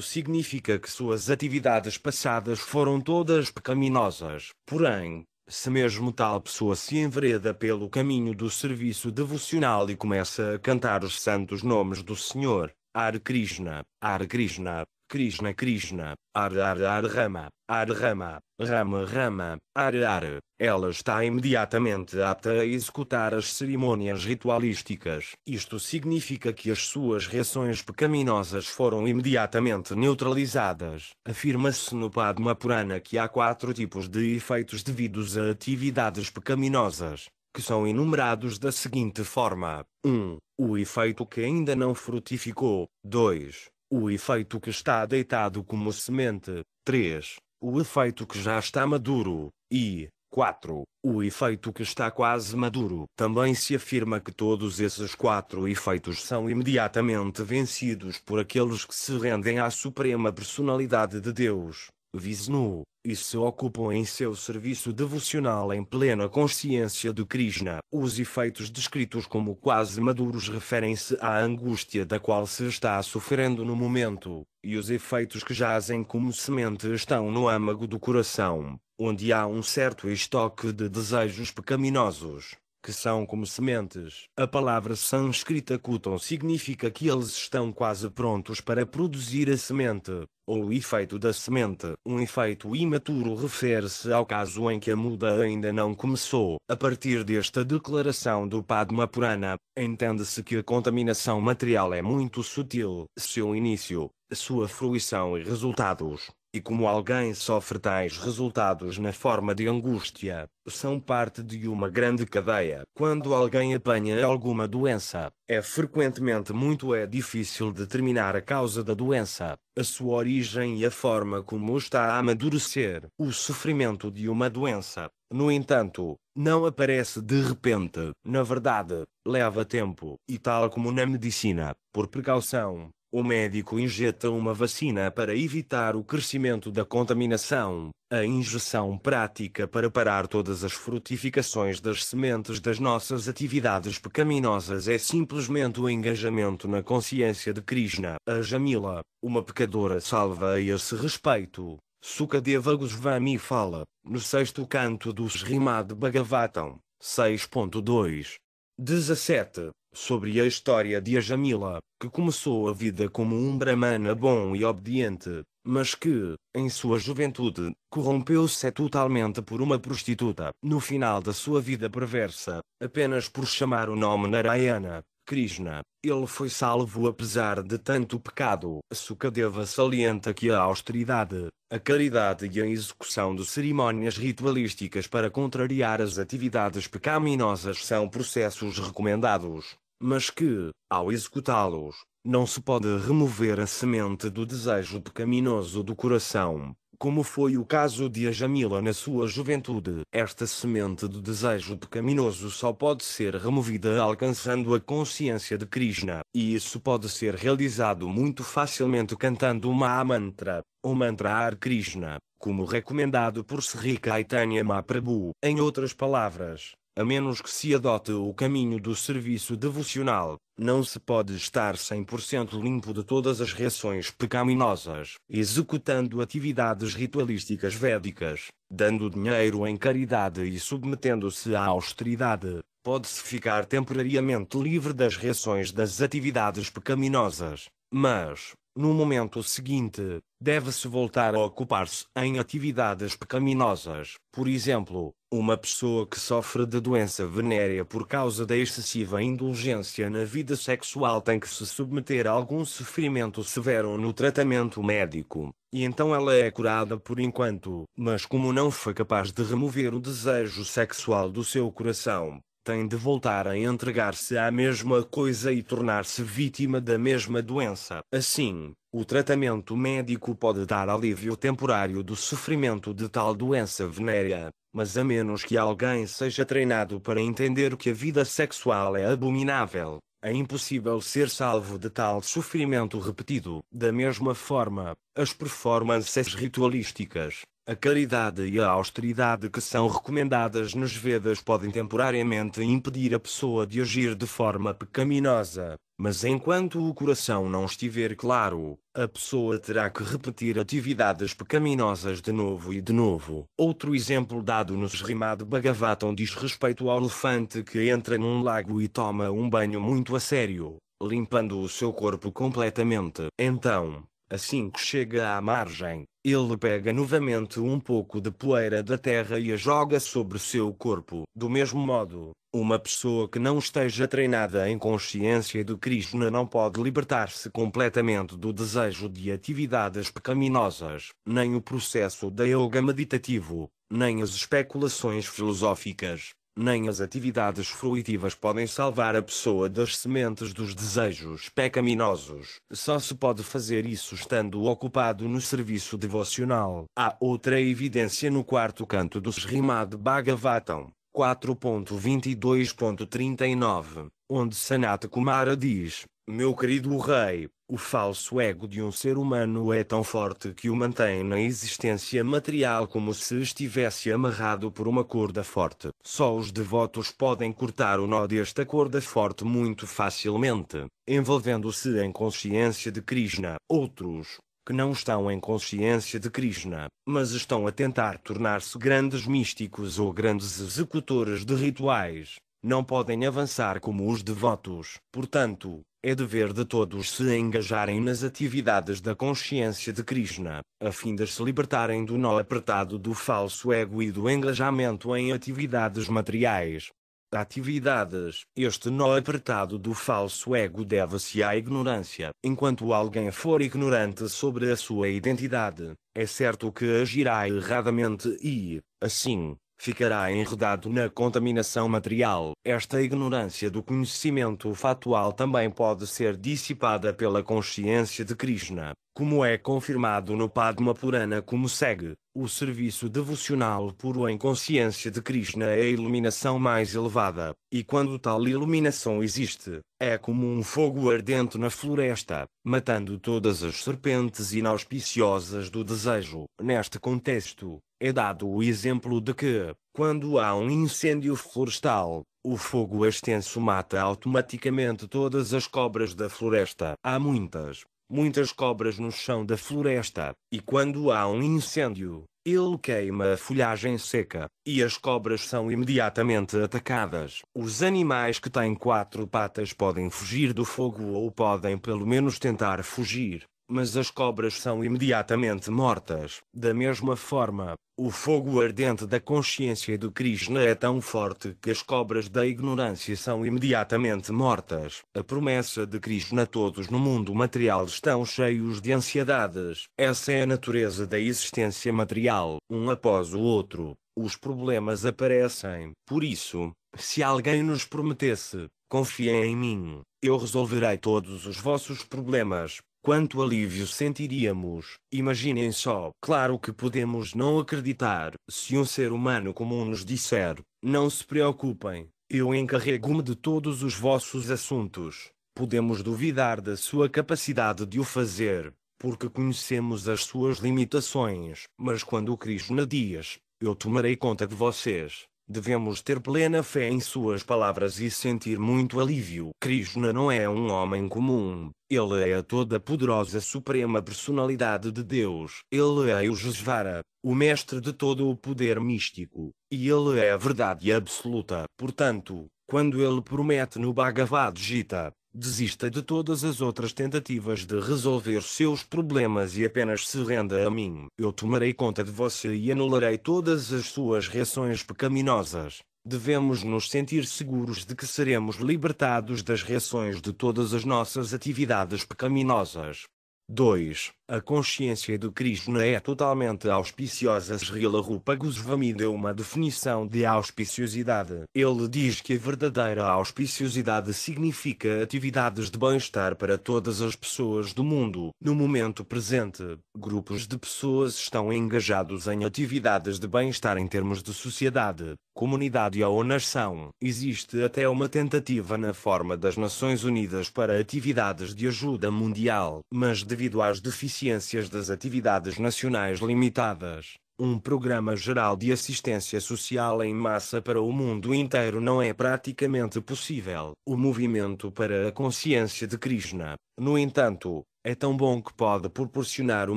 significa que suas atividades passadas foram todas pecaminosas. Porém, se mesmo tal pessoa se envereda pelo caminho do serviço devocional e começa a cantar os santos nomes do Senhor, Ar Krishna, Ar Krishna, Krishna Krishna, Ar Ar Ar Rama, Ar Rama, Rama Rama, Ar Ar. Ela está imediatamente apta a executar as cerimônias ritualísticas. Isto significa que as suas reações pecaminosas foram imediatamente neutralizadas. Afirma-se no Padma Purana que há quatro tipos de efeitos devidos a atividades pecaminosas que são enumerados da seguinte forma: 1. O efeito que ainda não frutificou. 2. O efeito que está deitado como semente. 3. O efeito que já está maduro. E, 4. O efeito que está quase maduro. Também se afirma que todos esses quatro efeitos são imediatamente vencidos por aqueles que se rendem à suprema personalidade de Deus, Visnu e se ocupam em seu serviço devocional em plena consciência do Krishna. Os efeitos descritos como quase maduros referem-se à angústia da qual se está sofrendo no momento, e os efeitos que jazem como semente estão no âmago do coração, onde há um certo estoque de desejos pecaminosos que são como sementes. A palavra sânscrita cuton significa que eles estão quase prontos para produzir a semente, ou o efeito da semente. Um efeito imaturo refere-se ao caso em que a muda ainda não começou. A partir desta declaração do Padma Purana, entende-se que a contaminação material é muito sutil. Seu início, sua fruição e resultados e como alguém sofre tais resultados na forma de angústia, são parte de uma grande cadeia. Quando alguém apanha alguma doença, é frequentemente muito é difícil determinar a causa da doença, a sua origem e a forma como está a amadurecer. O sofrimento de uma doença, no entanto, não aparece de repente. Na verdade, leva tempo, e tal como na medicina, por precaução, o médico injeta uma vacina para evitar o crescimento da contaminação. A injeção prática para parar todas as frutificações das sementes das nossas atividades pecaminosas é simplesmente o engajamento na consciência de Krishna. A Jamila, uma pecadora salva a esse respeito. Sukadeva Goswami fala, no sexto canto do Srimad Bhagavatam, 6.2. 17. Sobre a história de Ajamila, que começou a vida como um brahmana bom e obediente, mas que, em sua juventude, corrompeu-se totalmente por uma prostituta. No final da sua vida perversa, apenas por chamar o nome Narayana, Krishna, ele foi salvo apesar de tanto pecado. Sukadeva salienta que a austeridade, a caridade e a execução de cerimônias ritualísticas para contrariar as atividades pecaminosas são processos recomendados mas que, ao executá-los, não se pode remover a semente do desejo pecaminoso do coração, como foi o caso de Ajamila na sua juventude. Esta semente do desejo pecaminoso só pode ser removida alcançando a consciência de Krishna, e isso pode ser realizado muito facilmente cantando uma mantra, ou mantra Ar Krishna, como recomendado por Sri Caitanya Mahaprabhu. Em outras palavras, a menos que se adote o caminho do serviço devocional, não se pode estar 100% limpo de todas as reações pecaminosas, executando atividades ritualísticas védicas, dando dinheiro em caridade e submetendo-se à austeridade. Pode-se ficar temporariamente livre das reações das atividades pecaminosas, mas, no momento seguinte, deve-se voltar a ocupar-se em atividades pecaminosas. Por exemplo, uma pessoa que sofre de doença venérea por causa da excessiva indulgência na vida sexual tem que se submeter a algum sofrimento severo no tratamento médico, e então ela é curada por enquanto, mas como não foi capaz de remover o desejo sexual do seu coração, tem de voltar a entregar-se à mesma coisa e tornar-se vítima da mesma doença. Assim, o tratamento médico pode dar alívio temporário do sofrimento de tal doença venérea, mas a menos que alguém seja treinado para entender que a vida sexual é abominável, é impossível ser salvo de tal sofrimento repetido. Da mesma forma, as performances ritualísticas, a caridade e a austeridade que são recomendadas nos Vedas podem temporariamente impedir a pessoa de agir de forma pecaminosa, mas enquanto o coração não estiver claro, a pessoa terá que repetir atividades pecaminosas de novo e de novo. Outro exemplo dado no Srimad Bhagavatam diz respeito ao elefante que entra num lago e toma um banho muito a sério, limpando o seu corpo completamente. Então, Assim que chega à margem, ele pega novamente um pouco de poeira da terra e a joga sobre seu corpo. Do mesmo modo, uma pessoa que não esteja treinada em consciência do Krishna não pode libertar-se completamente do desejo de atividades pecaminosas, nem o processo da yoga meditativo, nem as especulações filosóficas nem as atividades fruitivas podem salvar a pessoa das sementes dos desejos pecaminosos. Só se pode fazer isso estando ocupado no serviço devocional. Há outra evidência no quarto canto do Srimad Bhagavatam, 4.22.39, onde Sanat Kumara diz, meu querido rei, o falso ego de um ser humano é tão forte que o mantém na existência material como se estivesse amarrado por uma corda forte. Só os devotos podem cortar o nó desta corda forte muito facilmente, envolvendo-se em consciência de Krishna. Outros, que não estão em consciência de Krishna, mas estão a tentar tornar-se grandes místicos ou grandes executores de rituais, não podem avançar como os devotos. Portanto, é dever de todos se engajarem nas atividades da consciência de Krishna, a fim de se libertarem do nó apertado do falso ego e do engajamento em atividades materiais. Atividades. Este nó apertado do falso ego deve-se à ignorância. Enquanto alguém for ignorante sobre a sua identidade, é certo que agirá erradamente e, assim, ficará enredado na contaminação material. Esta ignorância do conhecimento factual também pode ser dissipada pela consciência de Krishna, como é confirmado no Padma Purana como segue. O serviço devocional puro em consciência de Krishna é a iluminação mais elevada, e quando tal iluminação existe, é como um fogo ardente na floresta, matando todas as serpentes inauspiciosas do desejo. Neste contexto, é dado o exemplo de que, quando há um incêndio florestal, o fogo extenso mata automaticamente todas as cobras da floresta. Há muitas, muitas cobras no chão da floresta, e quando há um incêndio, ele queima a folhagem seca, e as cobras são imediatamente atacadas. Os animais que têm quatro patas podem fugir do fogo ou podem pelo menos tentar fugir, mas as cobras são imediatamente mortas. Da mesma forma, o fogo ardente da consciência do Krishna é tão forte que as cobras da ignorância são imediatamente mortas. A promessa de Krishna todos no mundo material estão cheios de ansiedades. Essa é a natureza da existência material, um após o outro. Os problemas aparecem. Por isso, se alguém nos prometesse, confiem em mim, eu resolverei todos os vossos problemas, Quanto alívio sentiríamos, imaginem só. Claro que podemos não acreditar, se um ser humano comum nos disser: Não se preocupem, eu encarrego-me de todos os vossos assuntos. Podemos duvidar da sua capacidade de o fazer, porque conhecemos as suas limitações, mas quando o Krishna diz: Eu tomarei conta de vocês, Devemos ter plena fé em suas palavras e sentir muito alívio. Krishna não é um homem comum, ele é a toda poderosa suprema personalidade de Deus. Ele é o Jesvara, o mestre de todo o poder místico, e ele é a verdade absoluta. Portanto, quando ele promete no Bhagavad Gita, Desista de todas as outras tentativas de resolver seus problemas e apenas se renda a mim. Eu tomarei conta de você e anularei todas as suas reações pecaminosas. Devemos nos sentir seguros de que seremos libertados das reações de todas as nossas atividades pecaminosas. 2. A consciência do Krishna é totalmente auspiciosa. Srila Rupa Goswami deu é uma definição de auspiciosidade. Ele diz que a verdadeira auspiciosidade significa atividades de bem-estar para todas as pessoas do mundo. No momento presente, grupos de pessoas estão engajados em atividades de bem-estar em termos de sociedade, comunidade ou nação. Existe até uma tentativa na forma das Nações Unidas para atividades de ajuda mundial, mas de devido às deficiências das atividades nacionais limitadas. Um programa geral de assistência social em massa para o mundo inteiro não é praticamente possível. O movimento para a consciência de Krishna, no entanto, é tão bom que pode proporcionar o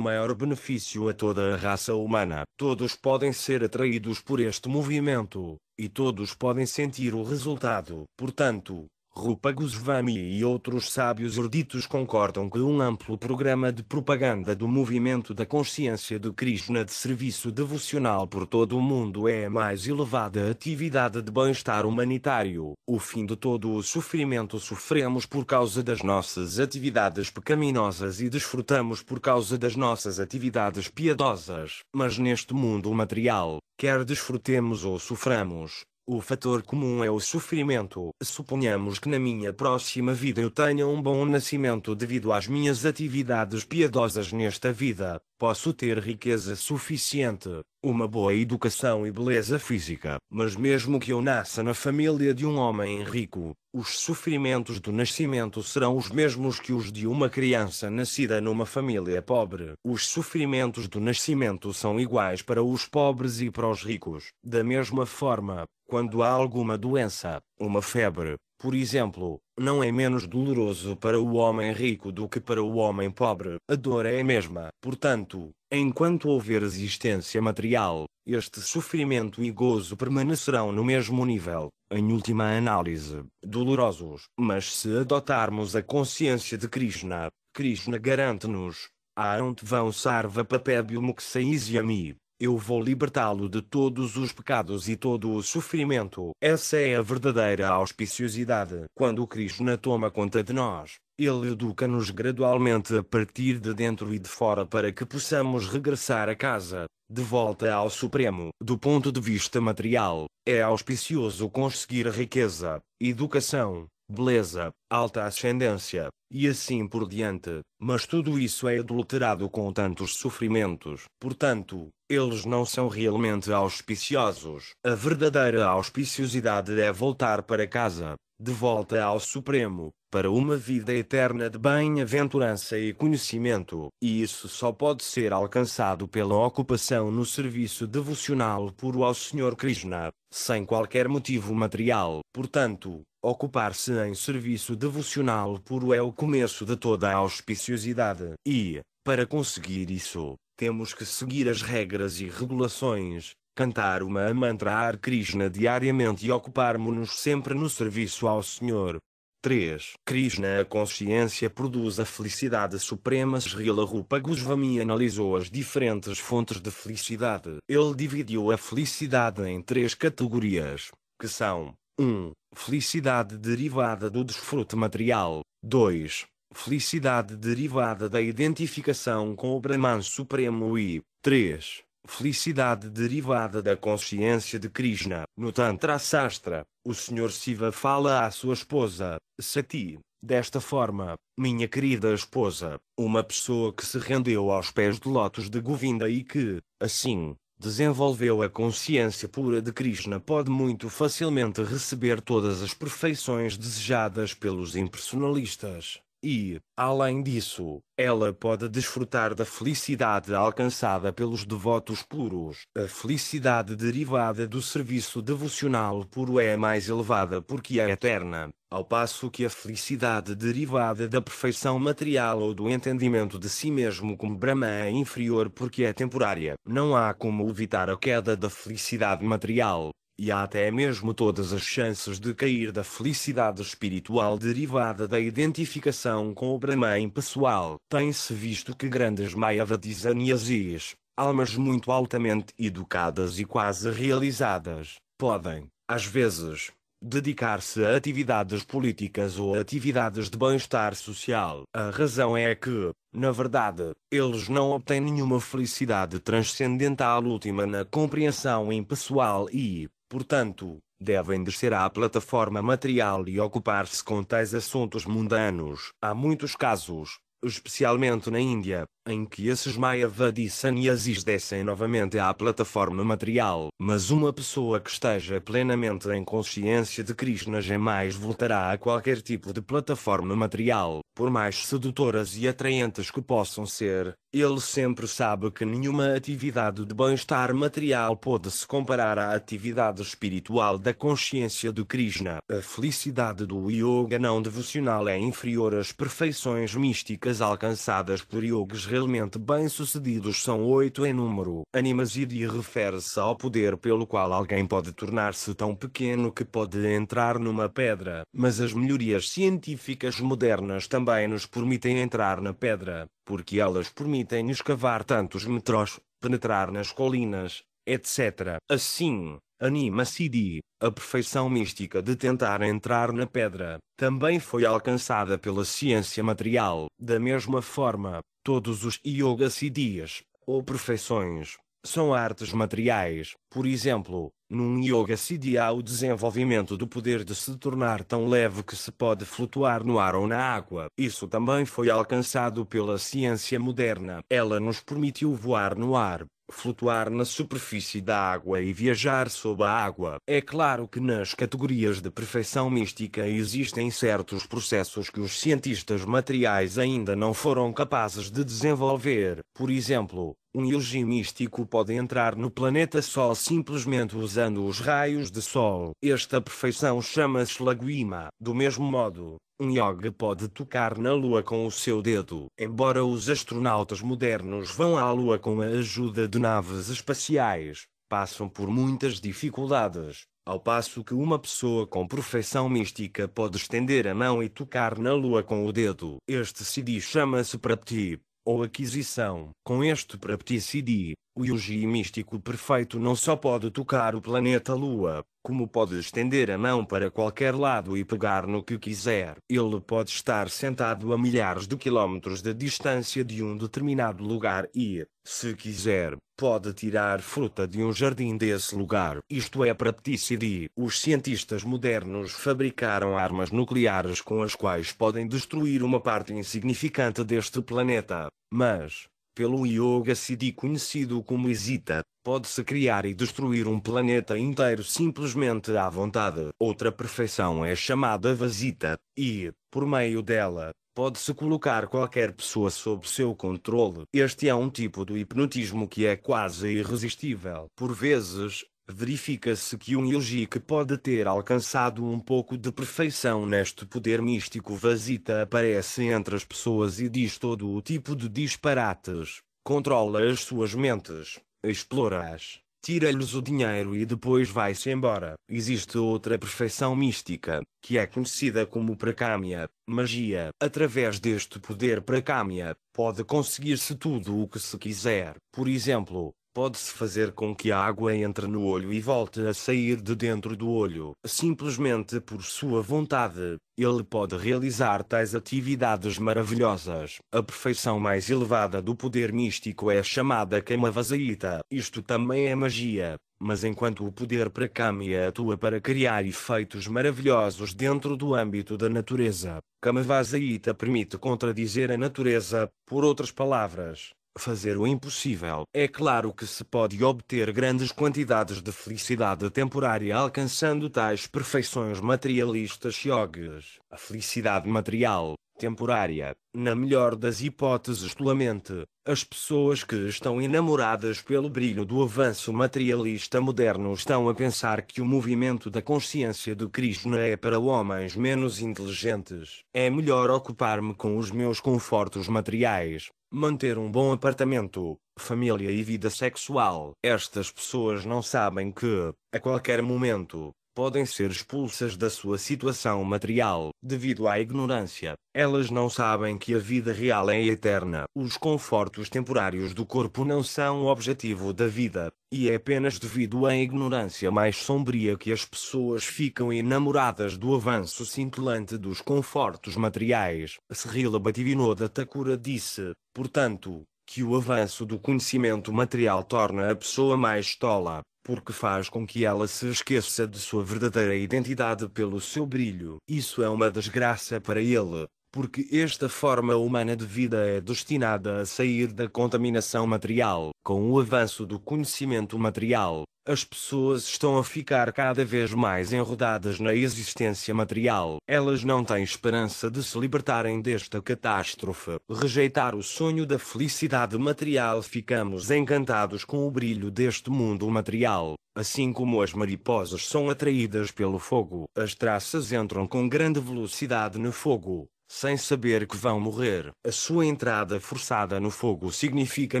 maior benefício a toda a raça humana. Todos podem ser atraídos por este movimento, e todos podem sentir o resultado. Portanto, Rupa Goswami e outros sábios eruditos concordam que um amplo programa de propaganda do movimento da consciência de Krishna de serviço devocional por todo o mundo é a mais elevada atividade de bem-estar humanitário, o fim de todo o sofrimento sofremos por causa das nossas atividades pecaminosas e desfrutamos por causa das nossas atividades piedosas, mas neste mundo material, quer desfrutemos ou soframos, o fator comum é o sofrimento. Suponhamos que na minha próxima vida eu tenha um bom nascimento devido às minhas atividades piedosas nesta vida. Posso ter riqueza suficiente, uma boa educação e beleza física. Mas mesmo que eu nasça na família de um homem rico, os sofrimentos do nascimento serão os mesmos que os de uma criança nascida numa família pobre. Os sofrimentos do nascimento são iguais para os pobres e para os ricos. Da mesma forma, quando há alguma doença, uma febre, por exemplo, não é menos doloroso para o homem rico do que para o homem pobre, a dor é a mesma. Portanto, enquanto houver existência material, este sofrimento e gozo permanecerão no mesmo nível, em última análise, dolorosos. Mas se adotarmos a consciência de Krishna, Krishna garante-nos, Aonte vão sarva papébio muxaisyami, eu vou libertá-lo de todos os pecados e todo o sofrimento. Essa é a verdadeira auspiciosidade. Quando Krishna toma conta de nós, ele educa-nos gradualmente a partir de dentro e de fora para que possamos regressar a casa, de volta ao Supremo. Do ponto de vista material, é auspicioso conseguir riqueza, educação, beleza, alta ascendência, e assim por diante, mas tudo isso é adulterado com tantos sofrimentos, portanto, eles não são realmente auspiciosos. A verdadeira auspiciosidade é voltar para casa, de volta ao Supremo, para uma vida eterna de bem-aventurança e conhecimento, e isso só pode ser alcançado pela ocupação no serviço devocional puro ao Senhor Krishna, sem qualquer motivo material. Portanto, ocupar-se em serviço devocional puro é o começo de toda a auspiciosidade, e, para conseguir isso, temos que seguir as regras e regulações, cantar uma mantra a Krishna diariamente e ocuparmo nos sempre no serviço ao Senhor, 3. Krishna A consciência produz a felicidade suprema Srila Rupa Goswami analisou as diferentes fontes de felicidade. Ele dividiu a felicidade em três categorias, que são 1. Felicidade derivada do desfrute material. 2. Felicidade derivada da identificação com o Brahman Supremo e 3. Felicidade derivada da consciência de Krishna. No Tantra Sastra, o Sr. Siva fala à sua esposa: Sati. Desta forma, minha querida esposa, uma pessoa que se rendeu aos pés de lótus de Govinda e que, assim, desenvolveu a consciência pura de Krishna pode muito facilmente receber todas as perfeições desejadas pelos impersonalistas. E, além disso, ela pode desfrutar da felicidade alcançada pelos devotos puros. A felicidade derivada do serviço devocional puro é mais elevada porque é eterna, ao passo que a felicidade derivada da perfeição material ou do entendimento de si mesmo como Brahma é inferior porque é temporária. Não há como evitar a queda da felicidade material, e há até mesmo todas as chances de cair da felicidade espiritual derivada da identificação com o Brahman impessoal. Tem-se visto que grandes Mayavadis aniasis, almas muito altamente educadas e quase realizadas, podem, às vezes, dedicar-se a atividades políticas ou a atividades de bem-estar social. A razão é que, na verdade, eles não obtêm nenhuma felicidade transcendental última na compreensão impessoal e, Portanto, devem descer à plataforma material e ocupar-se com tais assuntos mundanos. Há muitos casos, especialmente na Índia, em que esses Mayavadis Sannyasis descem novamente à plataforma material, mas uma pessoa que esteja plenamente em consciência de Krishna jamais voltará a qualquer tipo de plataforma material, por mais sedutoras e atraentes que possam ser, ele sempre sabe que nenhuma atividade de bem-estar material pode se comparar à atividade espiritual da consciência do Krishna. A felicidade do yoga não devocional é inferior às perfeições místicas alcançadas por yogis realmente bem-sucedidos são oito em número. Animasidi refere-se ao poder pelo qual alguém pode tornar-se tão pequeno que pode entrar numa pedra. Mas as melhorias científicas modernas também nos permitem entrar na pedra porque elas permitem escavar tantos metrós, penetrar nas colinas, etc. Assim, anima-se a perfeição mística de tentar entrar na pedra, também foi alcançada pela ciência material. Da mesma forma, todos os yoga siddhis, ou perfeições, são artes materiais. Por exemplo, num yoga siddhi há o desenvolvimento do poder de se tornar tão leve que se pode flutuar no ar ou na água. Isso também foi alcançado pela ciência moderna. Ela nos permitiu voar no ar, flutuar na superfície da água e viajar sob a água. É claro que nas categorias de perfeição mística existem certos processos que os cientistas materiais ainda não foram capazes de desenvolver. Por exemplo, um Yuji místico pode entrar no planeta Sol simplesmente usando os raios de Sol. Esta perfeição chama-se Laguima. Do mesmo modo, um yoga pode tocar na Lua com o seu dedo. Embora os astronautas modernos vão à Lua com a ajuda de naves espaciais, passam por muitas dificuldades. Ao passo que uma pessoa com perfeição mística pode estender a mão e tocar na lua com o dedo. Este CD chama-se Prapti, ou aquisição. Com este Prapti CD, o Yuji místico perfeito não só pode tocar o planeta Lua, como pode estender a mão para qualquer lado e pegar no que quiser. Ele pode estar sentado a milhares de quilómetros de distância de um determinado lugar e, se quiser, pode tirar fruta de um jardim desse lugar. Isto é praticidade. Os cientistas modernos fabricaram armas nucleares com as quais podem destruir uma parte insignificante deste planeta. Mas, pelo yoga siddhi conhecido como Isita, pode-se criar e destruir um planeta inteiro simplesmente à vontade. Outra perfeição é chamada Vasita, e, por meio dela, pode-se colocar qualquer pessoa sob seu controle. Este é um tipo de hipnotismo que é quase irresistível. Por vezes, verifica-se que um yogi que pode ter alcançado um pouco de perfeição neste poder místico vasita aparece entre as pessoas e diz todo o tipo de disparates, controla as suas mentes, explora-as, tira-lhes o dinheiro e depois vai-se embora. Existe outra perfeição mística, que é conhecida como prakamya, magia. Através deste poder prakamya, pode conseguir-se tudo o que se quiser. Por exemplo, pode-se fazer com que a água entre no olho e volte a sair de dentro do olho. Simplesmente por sua vontade, ele pode realizar tais atividades maravilhosas. A perfeição mais elevada do poder místico é chamada Kamavasaita. Isto também é magia. Mas enquanto o poder Prakamiya atua para criar efeitos maravilhosos dentro do âmbito da natureza, Kamavasaita permite contradizer a natureza, por outras palavras, Fazer o impossível. É claro que se pode obter grandes quantidades de felicidade temporária alcançando tais perfeições materialistas yogis. A felicidade material, temporária, na melhor das hipóteses tolamente, as pessoas que estão enamoradas pelo brilho do avanço materialista moderno estão a pensar que o movimento da consciência de Krishna é para homens menos inteligentes. É melhor ocupar-me com os meus confortos materiais manter um bom apartamento, família e vida sexual. Estas pessoas não sabem que, a qualquer momento, podem ser expulsas da sua situação material, devido à ignorância. Elas não sabem que a vida real é eterna. Os confortos temporários do corpo não são o objetivo da vida, e é apenas devido à ignorância mais sombria que as pessoas ficam enamoradas do avanço cintilante dos confortos materiais. Srila Bhaktivinoda Thakura disse, portanto, que o avanço do conhecimento material torna a pessoa mais tola, porque faz com que ela se esqueça de sua verdadeira identidade pelo seu brilho. Isso é uma desgraça para ele, porque esta forma humana de vida é destinada a sair da contaminação material. Com o avanço do conhecimento material, as pessoas estão a ficar cada vez mais enrodadas na existência material. Elas não têm esperança de se libertarem desta catástrofe. Rejeitar o sonho da felicidade material, ficamos encantados com o brilho deste mundo material. Assim como as mariposas são atraídas pelo fogo, as traças entram com grande velocidade no fogo sem saber que vão morrer. A sua entrada forçada no fogo significa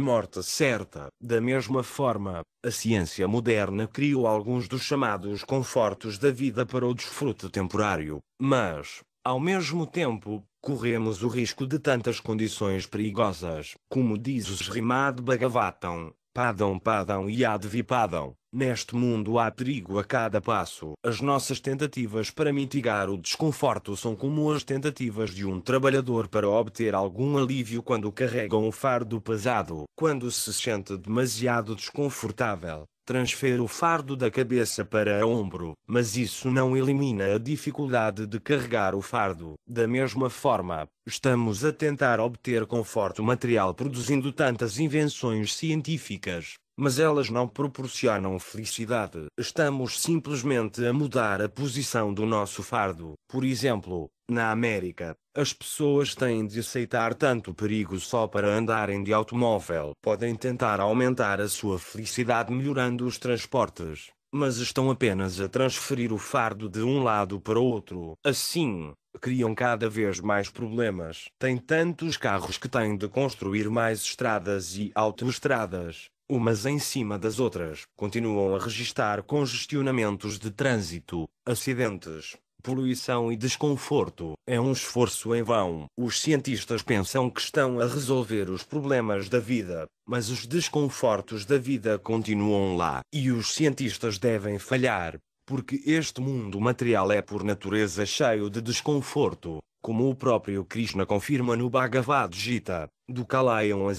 morte certa. Da mesma forma, a ciência moderna criou alguns dos chamados confortos da vida para o desfrute temporário, mas, ao mesmo tempo, corremos o risco de tantas condições perigosas, como diz o Srimad Bhagavatam, Padam Padam e Advipadam. Neste mundo há perigo a cada passo. As nossas tentativas para mitigar o desconforto são como as tentativas de um trabalhador para obter algum alívio quando carregam o fardo pesado. Quando se sente demasiado desconfortável, transfere o fardo da cabeça para o ombro, mas isso não elimina a dificuldade de carregar o fardo. Da mesma forma, estamos a tentar obter conforto material produzindo tantas invenções científicas, mas elas não proporcionam felicidade. Estamos simplesmente a mudar a posição do nosso fardo. Por exemplo, na América, as pessoas têm de aceitar tanto perigo só para andarem de automóvel. Podem tentar aumentar a sua felicidade melhorando os transportes, mas estão apenas a transferir o fardo de um lado para o outro. Assim, criam cada vez mais problemas. Tem tantos carros que têm de construir mais estradas e autoestradas, umas em cima das outras, continuam a registrar congestionamentos de trânsito, acidentes, poluição e desconforto. É um esforço em vão. Os cientistas pensam que estão a resolver os problemas da vida, mas os desconfortos da vida continuam lá. E os cientistas devem falhar, porque este mundo material é por natureza cheio de desconforto. Como o próprio Krishna confirma no Bhagavad Gita, do Kalayam as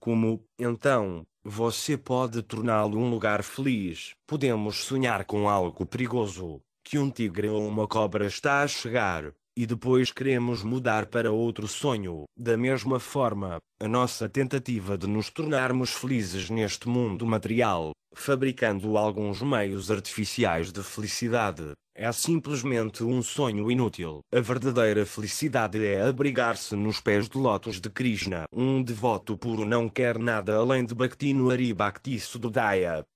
como, então, você pode torná-lo um lugar feliz. Podemos sonhar com algo perigoso, que um tigre ou uma cobra está a chegar, e depois queremos mudar para outro sonho. Da mesma forma, a nossa tentativa de nos tornarmos felizes neste mundo material, fabricando alguns meios artificiais de felicidade, é simplesmente um sonho inútil. A verdadeira felicidade é abrigar-se nos pés de lótus de Krishna. Um devoto puro não quer nada além de Bhakti no Hari Bhakti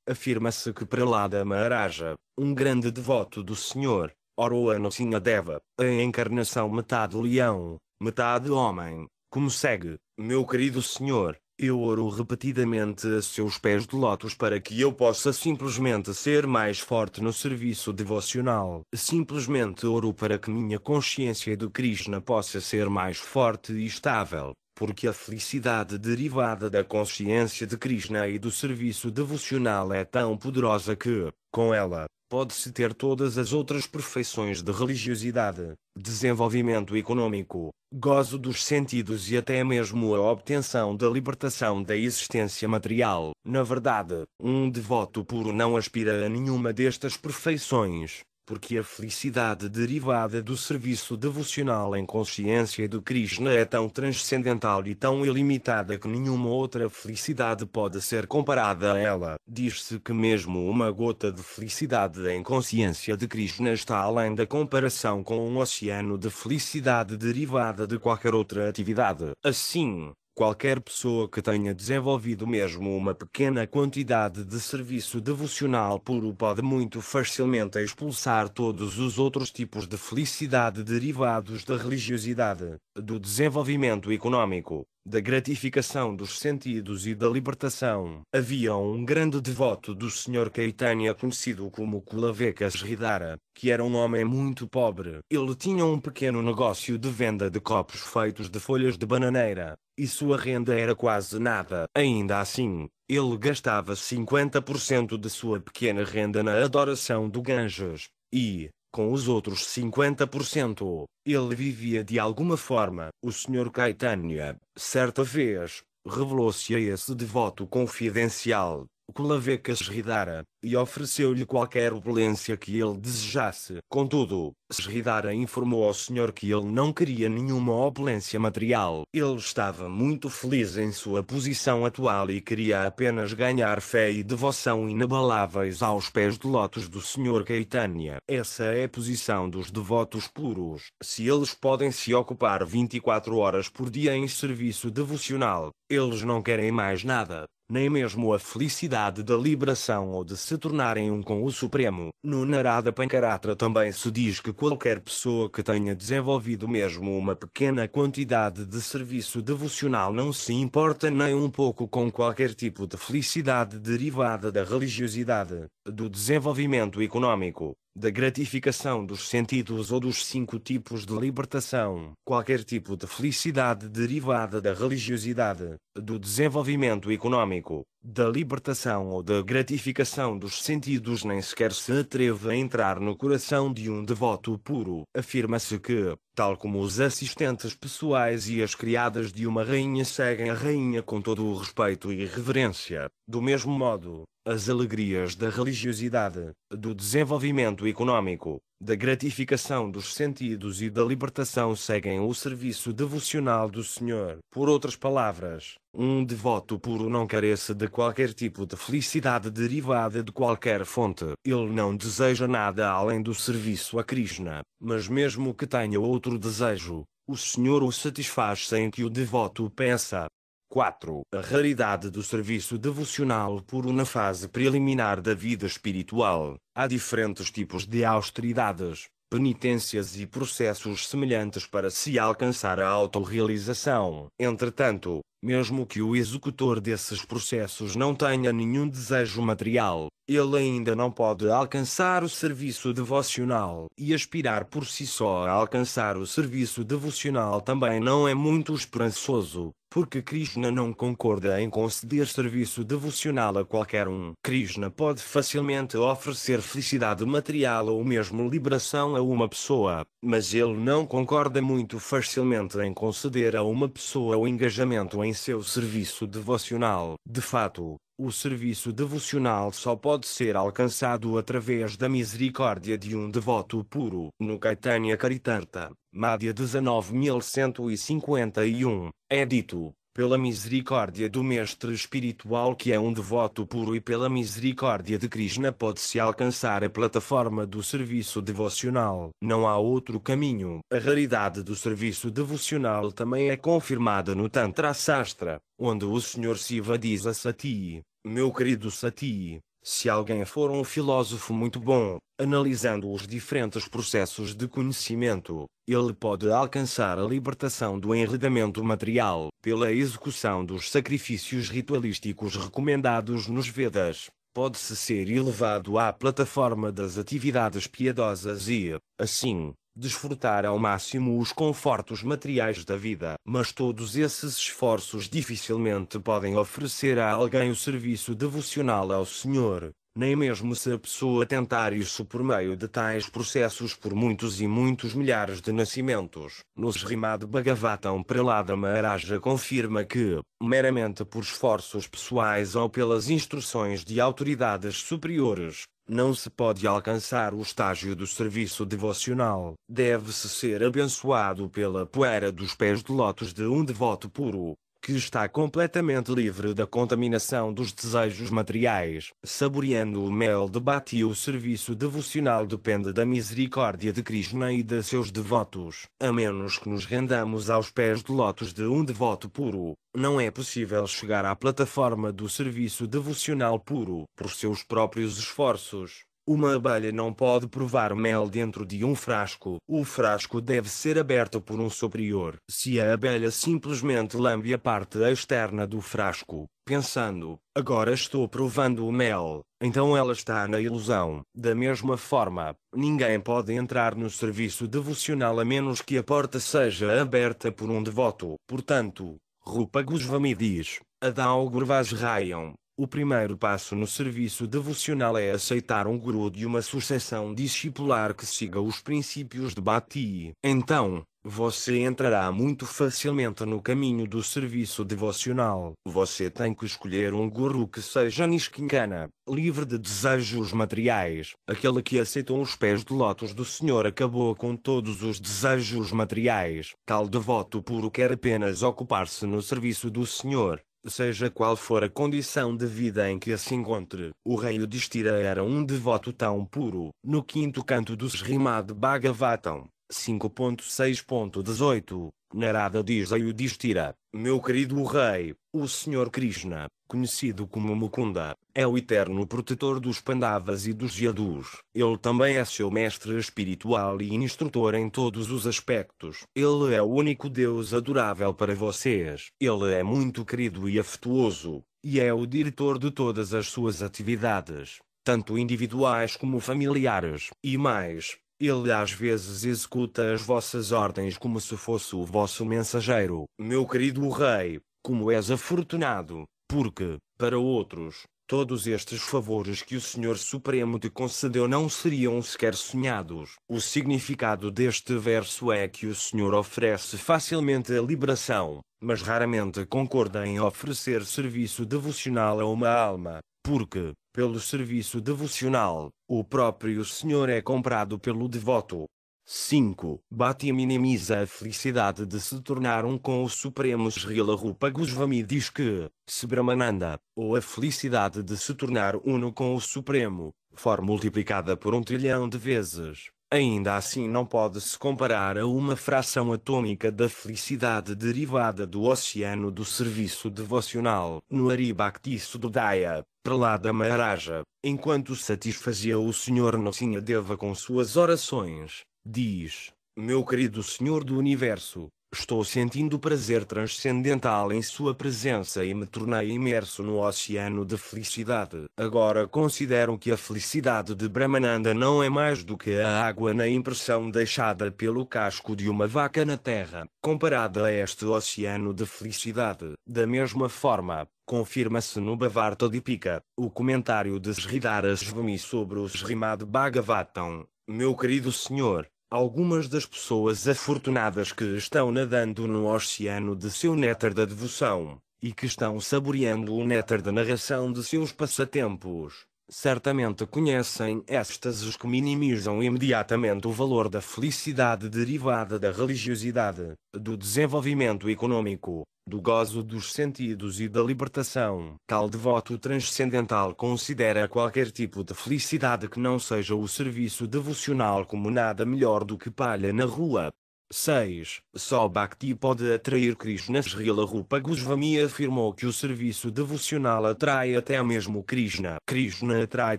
Afirma-se que Pralada Maharaja, um grande devoto do Senhor, orou a Deva, a encarnação metade leão, metade homem, como segue, meu querido Senhor, eu oro repetidamente a seus pés de lótus para que eu possa simplesmente ser mais forte no serviço devocional. Simplesmente oro para que minha consciência do Krishna possa ser mais forte e estável, porque a felicidade derivada da consciência de Krishna e do serviço devocional é tão poderosa que, com ela, pode-se ter todas as outras perfeições de religiosidade desenvolvimento econômico, gozo dos sentidos e até mesmo a obtenção da libertação da existência material. Na verdade, um devoto puro não aspira a nenhuma destas perfeições, porque a felicidade derivada do serviço devocional em consciência do Krishna é tão transcendental e tão ilimitada que nenhuma outra felicidade pode ser comparada a ela. Diz-se que mesmo uma gota de felicidade em consciência de Krishna está além da comparação com um oceano de felicidade derivada de qualquer outra atividade. Assim, Qualquer pessoa que tenha desenvolvido mesmo uma pequena quantidade de serviço devocional puro pode muito facilmente expulsar todos os outros tipos de felicidade derivados da religiosidade, do desenvolvimento econômico, da gratificação dos sentidos e da libertação, havia um grande devoto do Sr. Caetania conhecido como Kulavekas Ridara, que era um homem muito pobre. Ele tinha um pequeno negócio de venda de copos feitos de folhas de bananeira, e sua renda era quase nada. Ainda assim, ele gastava 50% de sua pequena renda na adoração do Ganges, e, com os outros 50%, ele vivia de alguma forma. O Sr. Caetânia, certa vez, revelou-se a esse devoto confidencial, Culavecas Sridhara, e ofereceu-lhe qualquer opulência que ele desejasse. Contudo, Sridhara informou ao senhor que ele não queria nenhuma opulência material. Ele estava muito feliz em sua posição atual e queria apenas ganhar fé e devoção inabaláveis aos pés de lotos do senhor Caitanya. Essa é a posição dos devotos puros. Se eles podem se ocupar 24 horas por dia em serviço devocional, eles não querem mais nada nem mesmo a felicidade da liberação ou de se tornarem um com o Supremo. No Narada Pankaratra também se diz que qualquer pessoa que tenha desenvolvido mesmo uma pequena quantidade de serviço devocional não se importa nem um pouco com qualquer tipo de felicidade derivada da religiosidade, do desenvolvimento econômico, da gratificação dos sentidos ou dos cinco tipos de libertação, qualquer tipo de felicidade derivada da religiosidade, do desenvolvimento econômico, da libertação ou da gratificação dos sentidos nem sequer se atreve a entrar no coração de um devoto puro. Afirma-se que, tal como os assistentes pessoais e as criadas de uma rainha seguem a rainha com todo o respeito e reverência, do mesmo modo, as alegrias da religiosidade, do desenvolvimento econômico, da gratificação dos sentidos e da libertação seguem o serviço devocional do Senhor. Por outras palavras, um devoto puro não carece de qualquer tipo de felicidade derivada de qualquer fonte. Ele não deseja nada além do serviço a Krishna, mas mesmo que tenha outro desejo, o Senhor o satisfaz sem que o devoto pensa, 4. A raridade do serviço devocional puro na fase preliminar da vida espiritual. Há diferentes tipos de austeridades, penitências e processos semelhantes para se alcançar a autorrealização. Entretanto, mesmo que o executor desses processos não tenha nenhum desejo material, ele ainda não pode alcançar o serviço devocional. E aspirar por si só a alcançar o serviço devocional também não é muito esperançoso porque Krishna não concorda em conceder serviço devocional a qualquer um. Krishna pode facilmente oferecer felicidade material ou mesmo liberação a uma pessoa, mas ele não concorda muito facilmente em conceder a uma pessoa o engajamento em seu serviço devocional. De fato, o serviço devocional só pode ser alcançado através da misericórdia de um devoto puro. No Caetania Caritanta, Mádia 19151, é dito: pela misericórdia do Mestre Espiritual que é um devoto puro e pela misericórdia de Krishna pode-se alcançar a plataforma do serviço devocional. Não há outro caminho. A raridade do serviço devocional também é confirmada no Tantra Sastra, onde o Senhor Siva diz a Sati, meu querido Sati, se alguém for um filósofo muito bom, analisando os diferentes processos de conhecimento, ele pode alcançar a libertação do enredamento material pela execução dos sacrifícios ritualísticos recomendados nos Vedas. Pode-se ser elevado à plataforma das atividades piedosas e, assim, desfrutar ao máximo os confortos materiais da vida, mas todos esses esforços dificilmente podem oferecer a alguém o serviço devocional ao Senhor, nem mesmo se a pessoa tentar isso por meio de tais processos por muitos e muitos milhares de nascimentos. Nos rimado Bhagavatam Prelada Maharaja confirma que, meramente por esforços pessoais ou pelas instruções de autoridades superiores, não se pode alcançar o estágio do serviço devocional. Deve-se ser abençoado pela poeira dos pés de lótus de um devoto puro que está completamente livre da contaminação dos desejos materiais, saboreando o mel de bati o serviço devocional depende da misericórdia de Krishna e de seus devotos, a menos que nos rendamos aos pés de lotos de um devoto puro. Não é possível chegar à plataforma do serviço devocional puro por seus próprios esforços. Uma abelha não pode provar mel dentro de um frasco. O frasco deve ser aberto por um superior. Se a abelha simplesmente lambe a parte externa do frasco, pensando, agora estou provando o mel, então ela está na ilusão. Da mesma forma, ninguém pode entrar no serviço devocional a menos que a porta seja aberta por um devoto. Portanto, Rupa Goswami diz, Adão Rayam. O primeiro passo no serviço devocional é aceitar um guru de uma sucessão discipular que siga os princípios de Bhakti. Então, você entrará muito facilmente no caminho do serviço devocional. Você tem que escolher um guru que seja Nishkinkana, livre de desejos materiais. Aquele que aceitou os pés de lótus do Senhor acabou com todos os desejos materiais. Tal devoto puro quer apenas ocupar-se no serviço do Senhor. Seja qual for a condição de vida em que se encontre, o rei Yudhishthira era um devoto tão puro. No quinto canto do Srimad Bhagavatam, 5.6.18, Narada diz a Yudhishthira, meu querido rei, o Senhor Krishna, conhecido como Mukunda, é o eterno protetor dos Pandavas e dos Yadus. Ele também é seu mestre espiritual e instrutor em todos os aspectos. Ele é o único Deus adorável para vocês. Ele é muito querido e afetuoso, e é o diretor de todas as suas atividades, tanto individuais como familiares. E mais, ele às vezes executa as vossas ordens como se fosse o vosso mensageiro. Meu querido rei, como és afortunado, porque, para outros, todos estes favores que o Senhor Supremo te concedeu não seriam sequer sonhados. O significado deste verso é que o Senhor oferece facilmente a liberação, mas raramente concorda em oferecer serviço devocional a uma alma, porque, pelo serviço devocional, o próprio Senhor é comprado pelo devoto. 5. Bati minimiza a felicidade de se tornar um com o Supremo Srila Rupa Goswami diz que, se Brahmananda, ou a felicidade de se tornar uno com o Supremo, for multiplicada por um trilhão de vezes, ainda assim não pode se comparar a uma fração atômica da felicidade derivada do oceano do serviço devocional no Aribhakti Sudodaya, Pralada Maharaja, enquanto satisfazia o Senhor Nocinha Deva com suas orações diz: Meu querido Senhor do Universo, estou sentindo prazer transcendental em Sua presença e me tornei imerso no oceano de felicidade. Agora considero que a felicidade de Brahmananda não é mais do que a água na impressão deixada pelo casco de uma vaca na terra, comparada a este oceano de felicidade. Da mesma forma, confirma-se no Bhavarta Dipika, o comentário de Sridharasvami sobre o Srimad Bhagavatam. Meu querido Senhor, Algumas das pessoas afortunadas que estão nadando no oceano de seu néctar da devoção, e que estão saboreando o néctar da narração de seus passatempos, Certamente conhecem estas os que minimizam imediatamente o valor da felicidade derivada da religiosidade, do desenvolvimento econômico, do gozo dos sentidos e da libertação. Tal devoto transcendental considera qualquer tipo de felicidade que não seja o serviço devocional como nada melhor do que palha na rua, 6. Só Bhakti pode atrair Krishna. Srila Rupa Goswami afirmou que o serviço devocional atrai até mesmo Krishna. Krishna atrai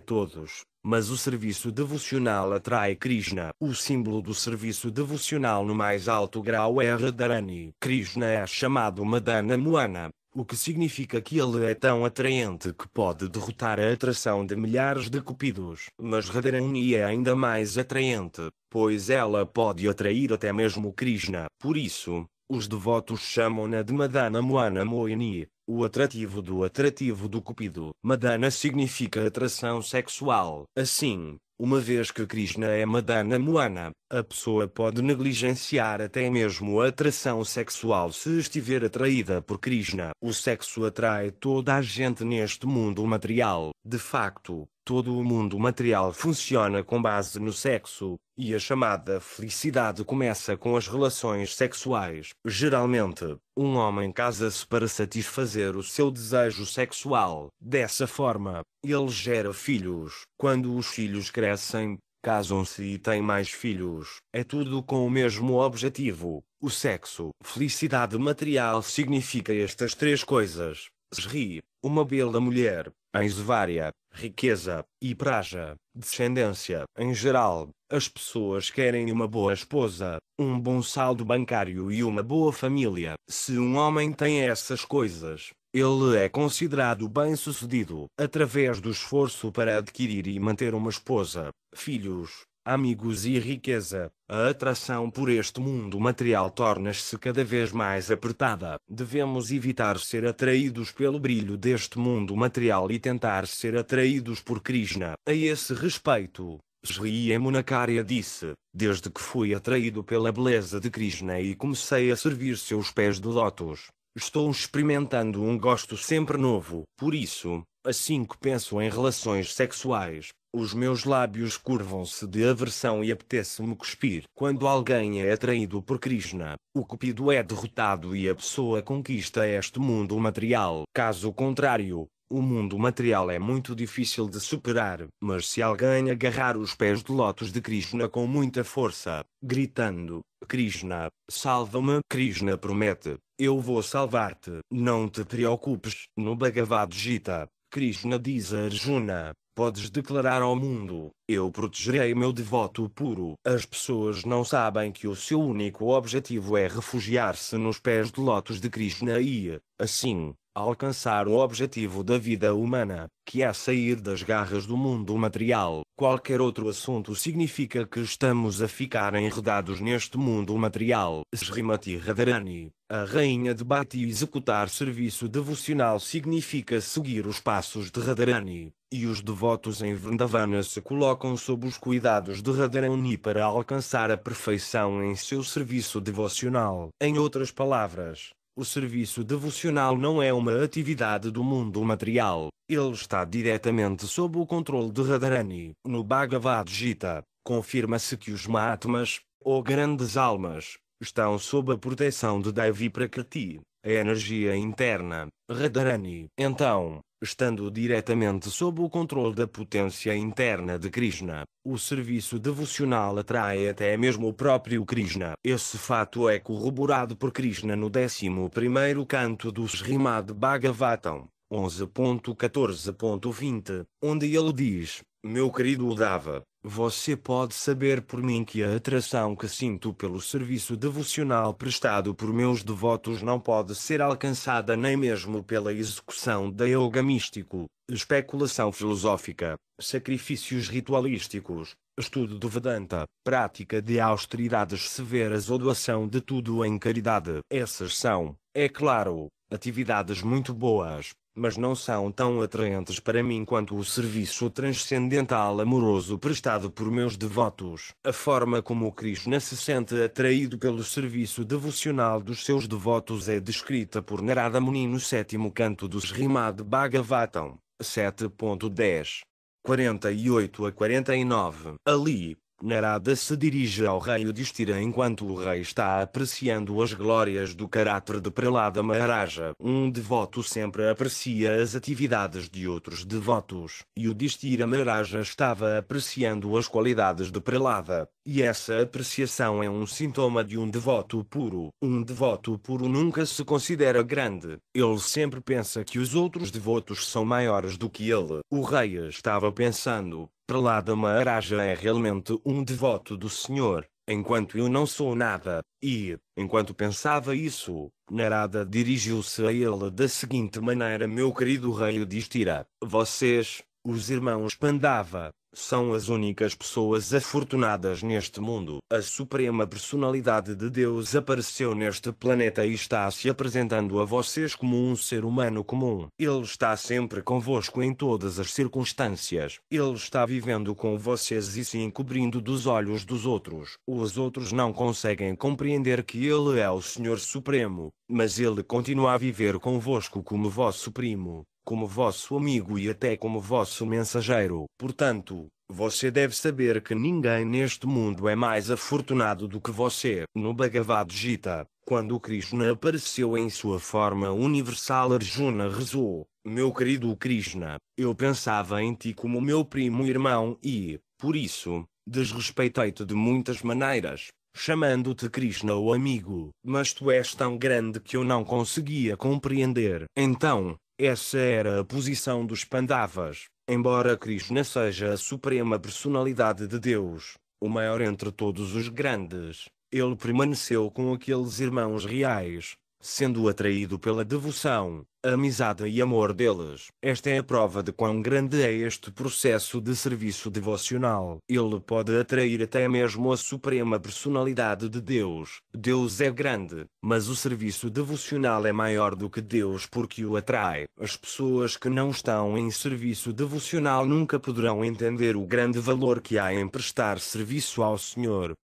todos, mas o serviço devocional atrai Krishna. O símbolo do serviço devocional no mais alto grau é Radharani. Krishna é chamado Madana Moana, o que significa que ele é tão atraente que pode derrotar a atração de milhares de cupidos. Mas Radharani é ainda mais atraente, pois ela pode atrair até mesmo Krishna. Por isso, os devotos chamam-na de Madana Moana Moini, o atrativo do atrativo do cupido. Madana significa atração sexual. Assim, uma vez que Krishna é Madana Moana, a pessoa pode negligenciar até mesmo a atração sexual se estiver atraída por Krishna. O sexo atrai toda a gente neste mundo material. De facto, todo o mundo material funciona com base no sexo, e a chamada felicidade começa com as relações sexuais. Geralmente, um homem casa-se para satisfazer o seu desejo sexual. Dessa forma, ele gera filhos. Quando os filhos crescem, casam-se e têm mais filhos. É tudo com o mesmo objetivo: o sexo. Felicidade material significa estas três coisas: Sri, uma bela mulher, Ensvaria, riqueza, e praja, descendência. Em geral, as pessoas querem uma boa esposa, um bom saldo bancário e uma boa família. Se um homem tem essas coisas, ele é considerado bem-sucedido através do esforço para adquirir e manter uma esposa, filhos, amigos e riqueza, a atração por este mundo material torna-se cada vez mais apertada. Devemos evitar ser atraídos pelo brilho deste mundo material e tentar ser atraídos por Krishna. A esse respeito, Sri Yamunacharya disse, desde que fui atraído pela beleza de Krishna e comecei a servir seus pés de lótus, Estou experimentando um gosto sempre novo, por isso, assim que penso em relações sexuais, os meus lábios curvam-se de aversão e apetece-me cuspir. Quando alguém é atraído por Krishna, o cupido é derrotado e a pessoa conquista este mundo material. Caso contrário, o mundo material é muito difícil de superar, mas se alguém agarrar os pés de lótus de Krishna com muita força, gritando: Krishna, salva-me! Krishna promete: Eu vou salvar-te, não te preocupes. No Bhagavad Gita, Krishna diz a Arjuna: Podes declarar ao mundo: Eu protegerei meu devoto puro. As pessoas não sabem que o seu único objetivo é refugiar-se nos pés de lótus de Krishna e, assim, alcançar o objetivo da vida humana, que é sair das garras do mundo material. Qualquer outro assunto significa que estamos a ficar enredados neste mundo material. Srimati Radharani, a rainha de Bhati, executar serviço devocional significa seguir os passos de Radharani, e os devotos em Vrindavana se colocam sob os cuidados de Radharani para alcançar a perfeição em seu serviço devocional. Em outras palavras, o serviço devocional não é uma atividade do mundo material, ele está diretamente sob o controle de Radharani. No Bhagavad Gita, confirma-se que os Mahatmas, ou grandes almas, estão sob a proteção de Devi Prakriti, a energia interna, Radharani. Então, estando diretamente sob o controle da potência interna de Krishna. O serviço devocional atrai até mesmo o próprio Krishna. Esse fato é corroborado por Krishna no 11 canto do Srimad Bhagavatam, 11.14.20, onde ele diz, Meu querido Udava, você pode saber por mim que a atração que sinto pelo serviço devocional prestado por meus devotos não pode ser alcançada nem mesmo pela execução da yoga místico, especulação filosófica, sacrifícios ritualísticos, estudo do Vedanta, prática de austeridades severas ou doação de tudo em caridade. Essas são, é claro, atividades muito boas, mas não são tão atraentes para mim quanto o serviço transcendental amoroso prestado por meus devotos. A forma como Krishna se sente atraído pelo serviço devocional dos seus devotos é descrita por Narada Muni no sétimo canto do Srimad Bhagavatam, 7.10. 48 a 49. Ali, Narada se dirige ao rei Yudhishthira enquanto o rei está apreciando as glórias do caráter de Pralada Maharaja. Um devoto sempre aprecia as atividades de outros devotos. Yudhishthira Maharaja estava apreciando as qualidades de Pralada, e essa apreciação é um sintoma de um devoto puro. Um devoto puro nunca se considera grande, ele sempre pensa que os outros devotos são maiores do que ele. O rei estava pensando, Prelada Maharaja é realmente um devoto do Senhor, enquanto eu não sou nada, e, enquanto pensava isso, Narada dirigiu-se a ele da seguinte maneira: Meu querido rei distira. vocês, os irmãos Pandava, são as únicas pessoas afortunadas neste mundo. A Suprema Personalidade de Deus apareceu neste planeta e está se apresentando a vocês como um ser humano comum. Ele está sempre convosco em todas as circunstâncias. Ele está vivendo com vocês e se encobrindo dos olhos dos outros. Os outros não conseguem compreender que Ele é o Senhor Supremo, mas Ele continua a viver convosco como vosso primo como vosso amigo e até como vosso mensageiro. Portanto, você deve saber que ninguém neste mundo é mais afortunado do que você. No Bhagavad Gita, quando Krishna apareceu em sua forma universal, Arjuna rezou: Meu querido Krishna, eu pensava em ti como meu primo irmão e, por isso, desrespeitei-te de muitas maneiras, chamando-te Krishna o amigo, mas tu és tão grande que eu não conseguia compreender. Então, essa era a posição dos Pandavas. Embora Krishna seja a suprema personalidade de Deus, o maior entre todos os grandes, ele permaneceu com aqueles irmãos reais, sendo atraído pela devoção, amizade e amor deles. Esta é a prova de quão grande é este processo de serviço devocional. Ele pode atrair até mesmo a suprema personalidade de Deus. Deus é grande, mas o serviço devocional é maior do que Deus porque o atrai. As pessoas que não estão em serviço devocional nunca poderão entender o grande valor que há em prestar serviço ao Senhor.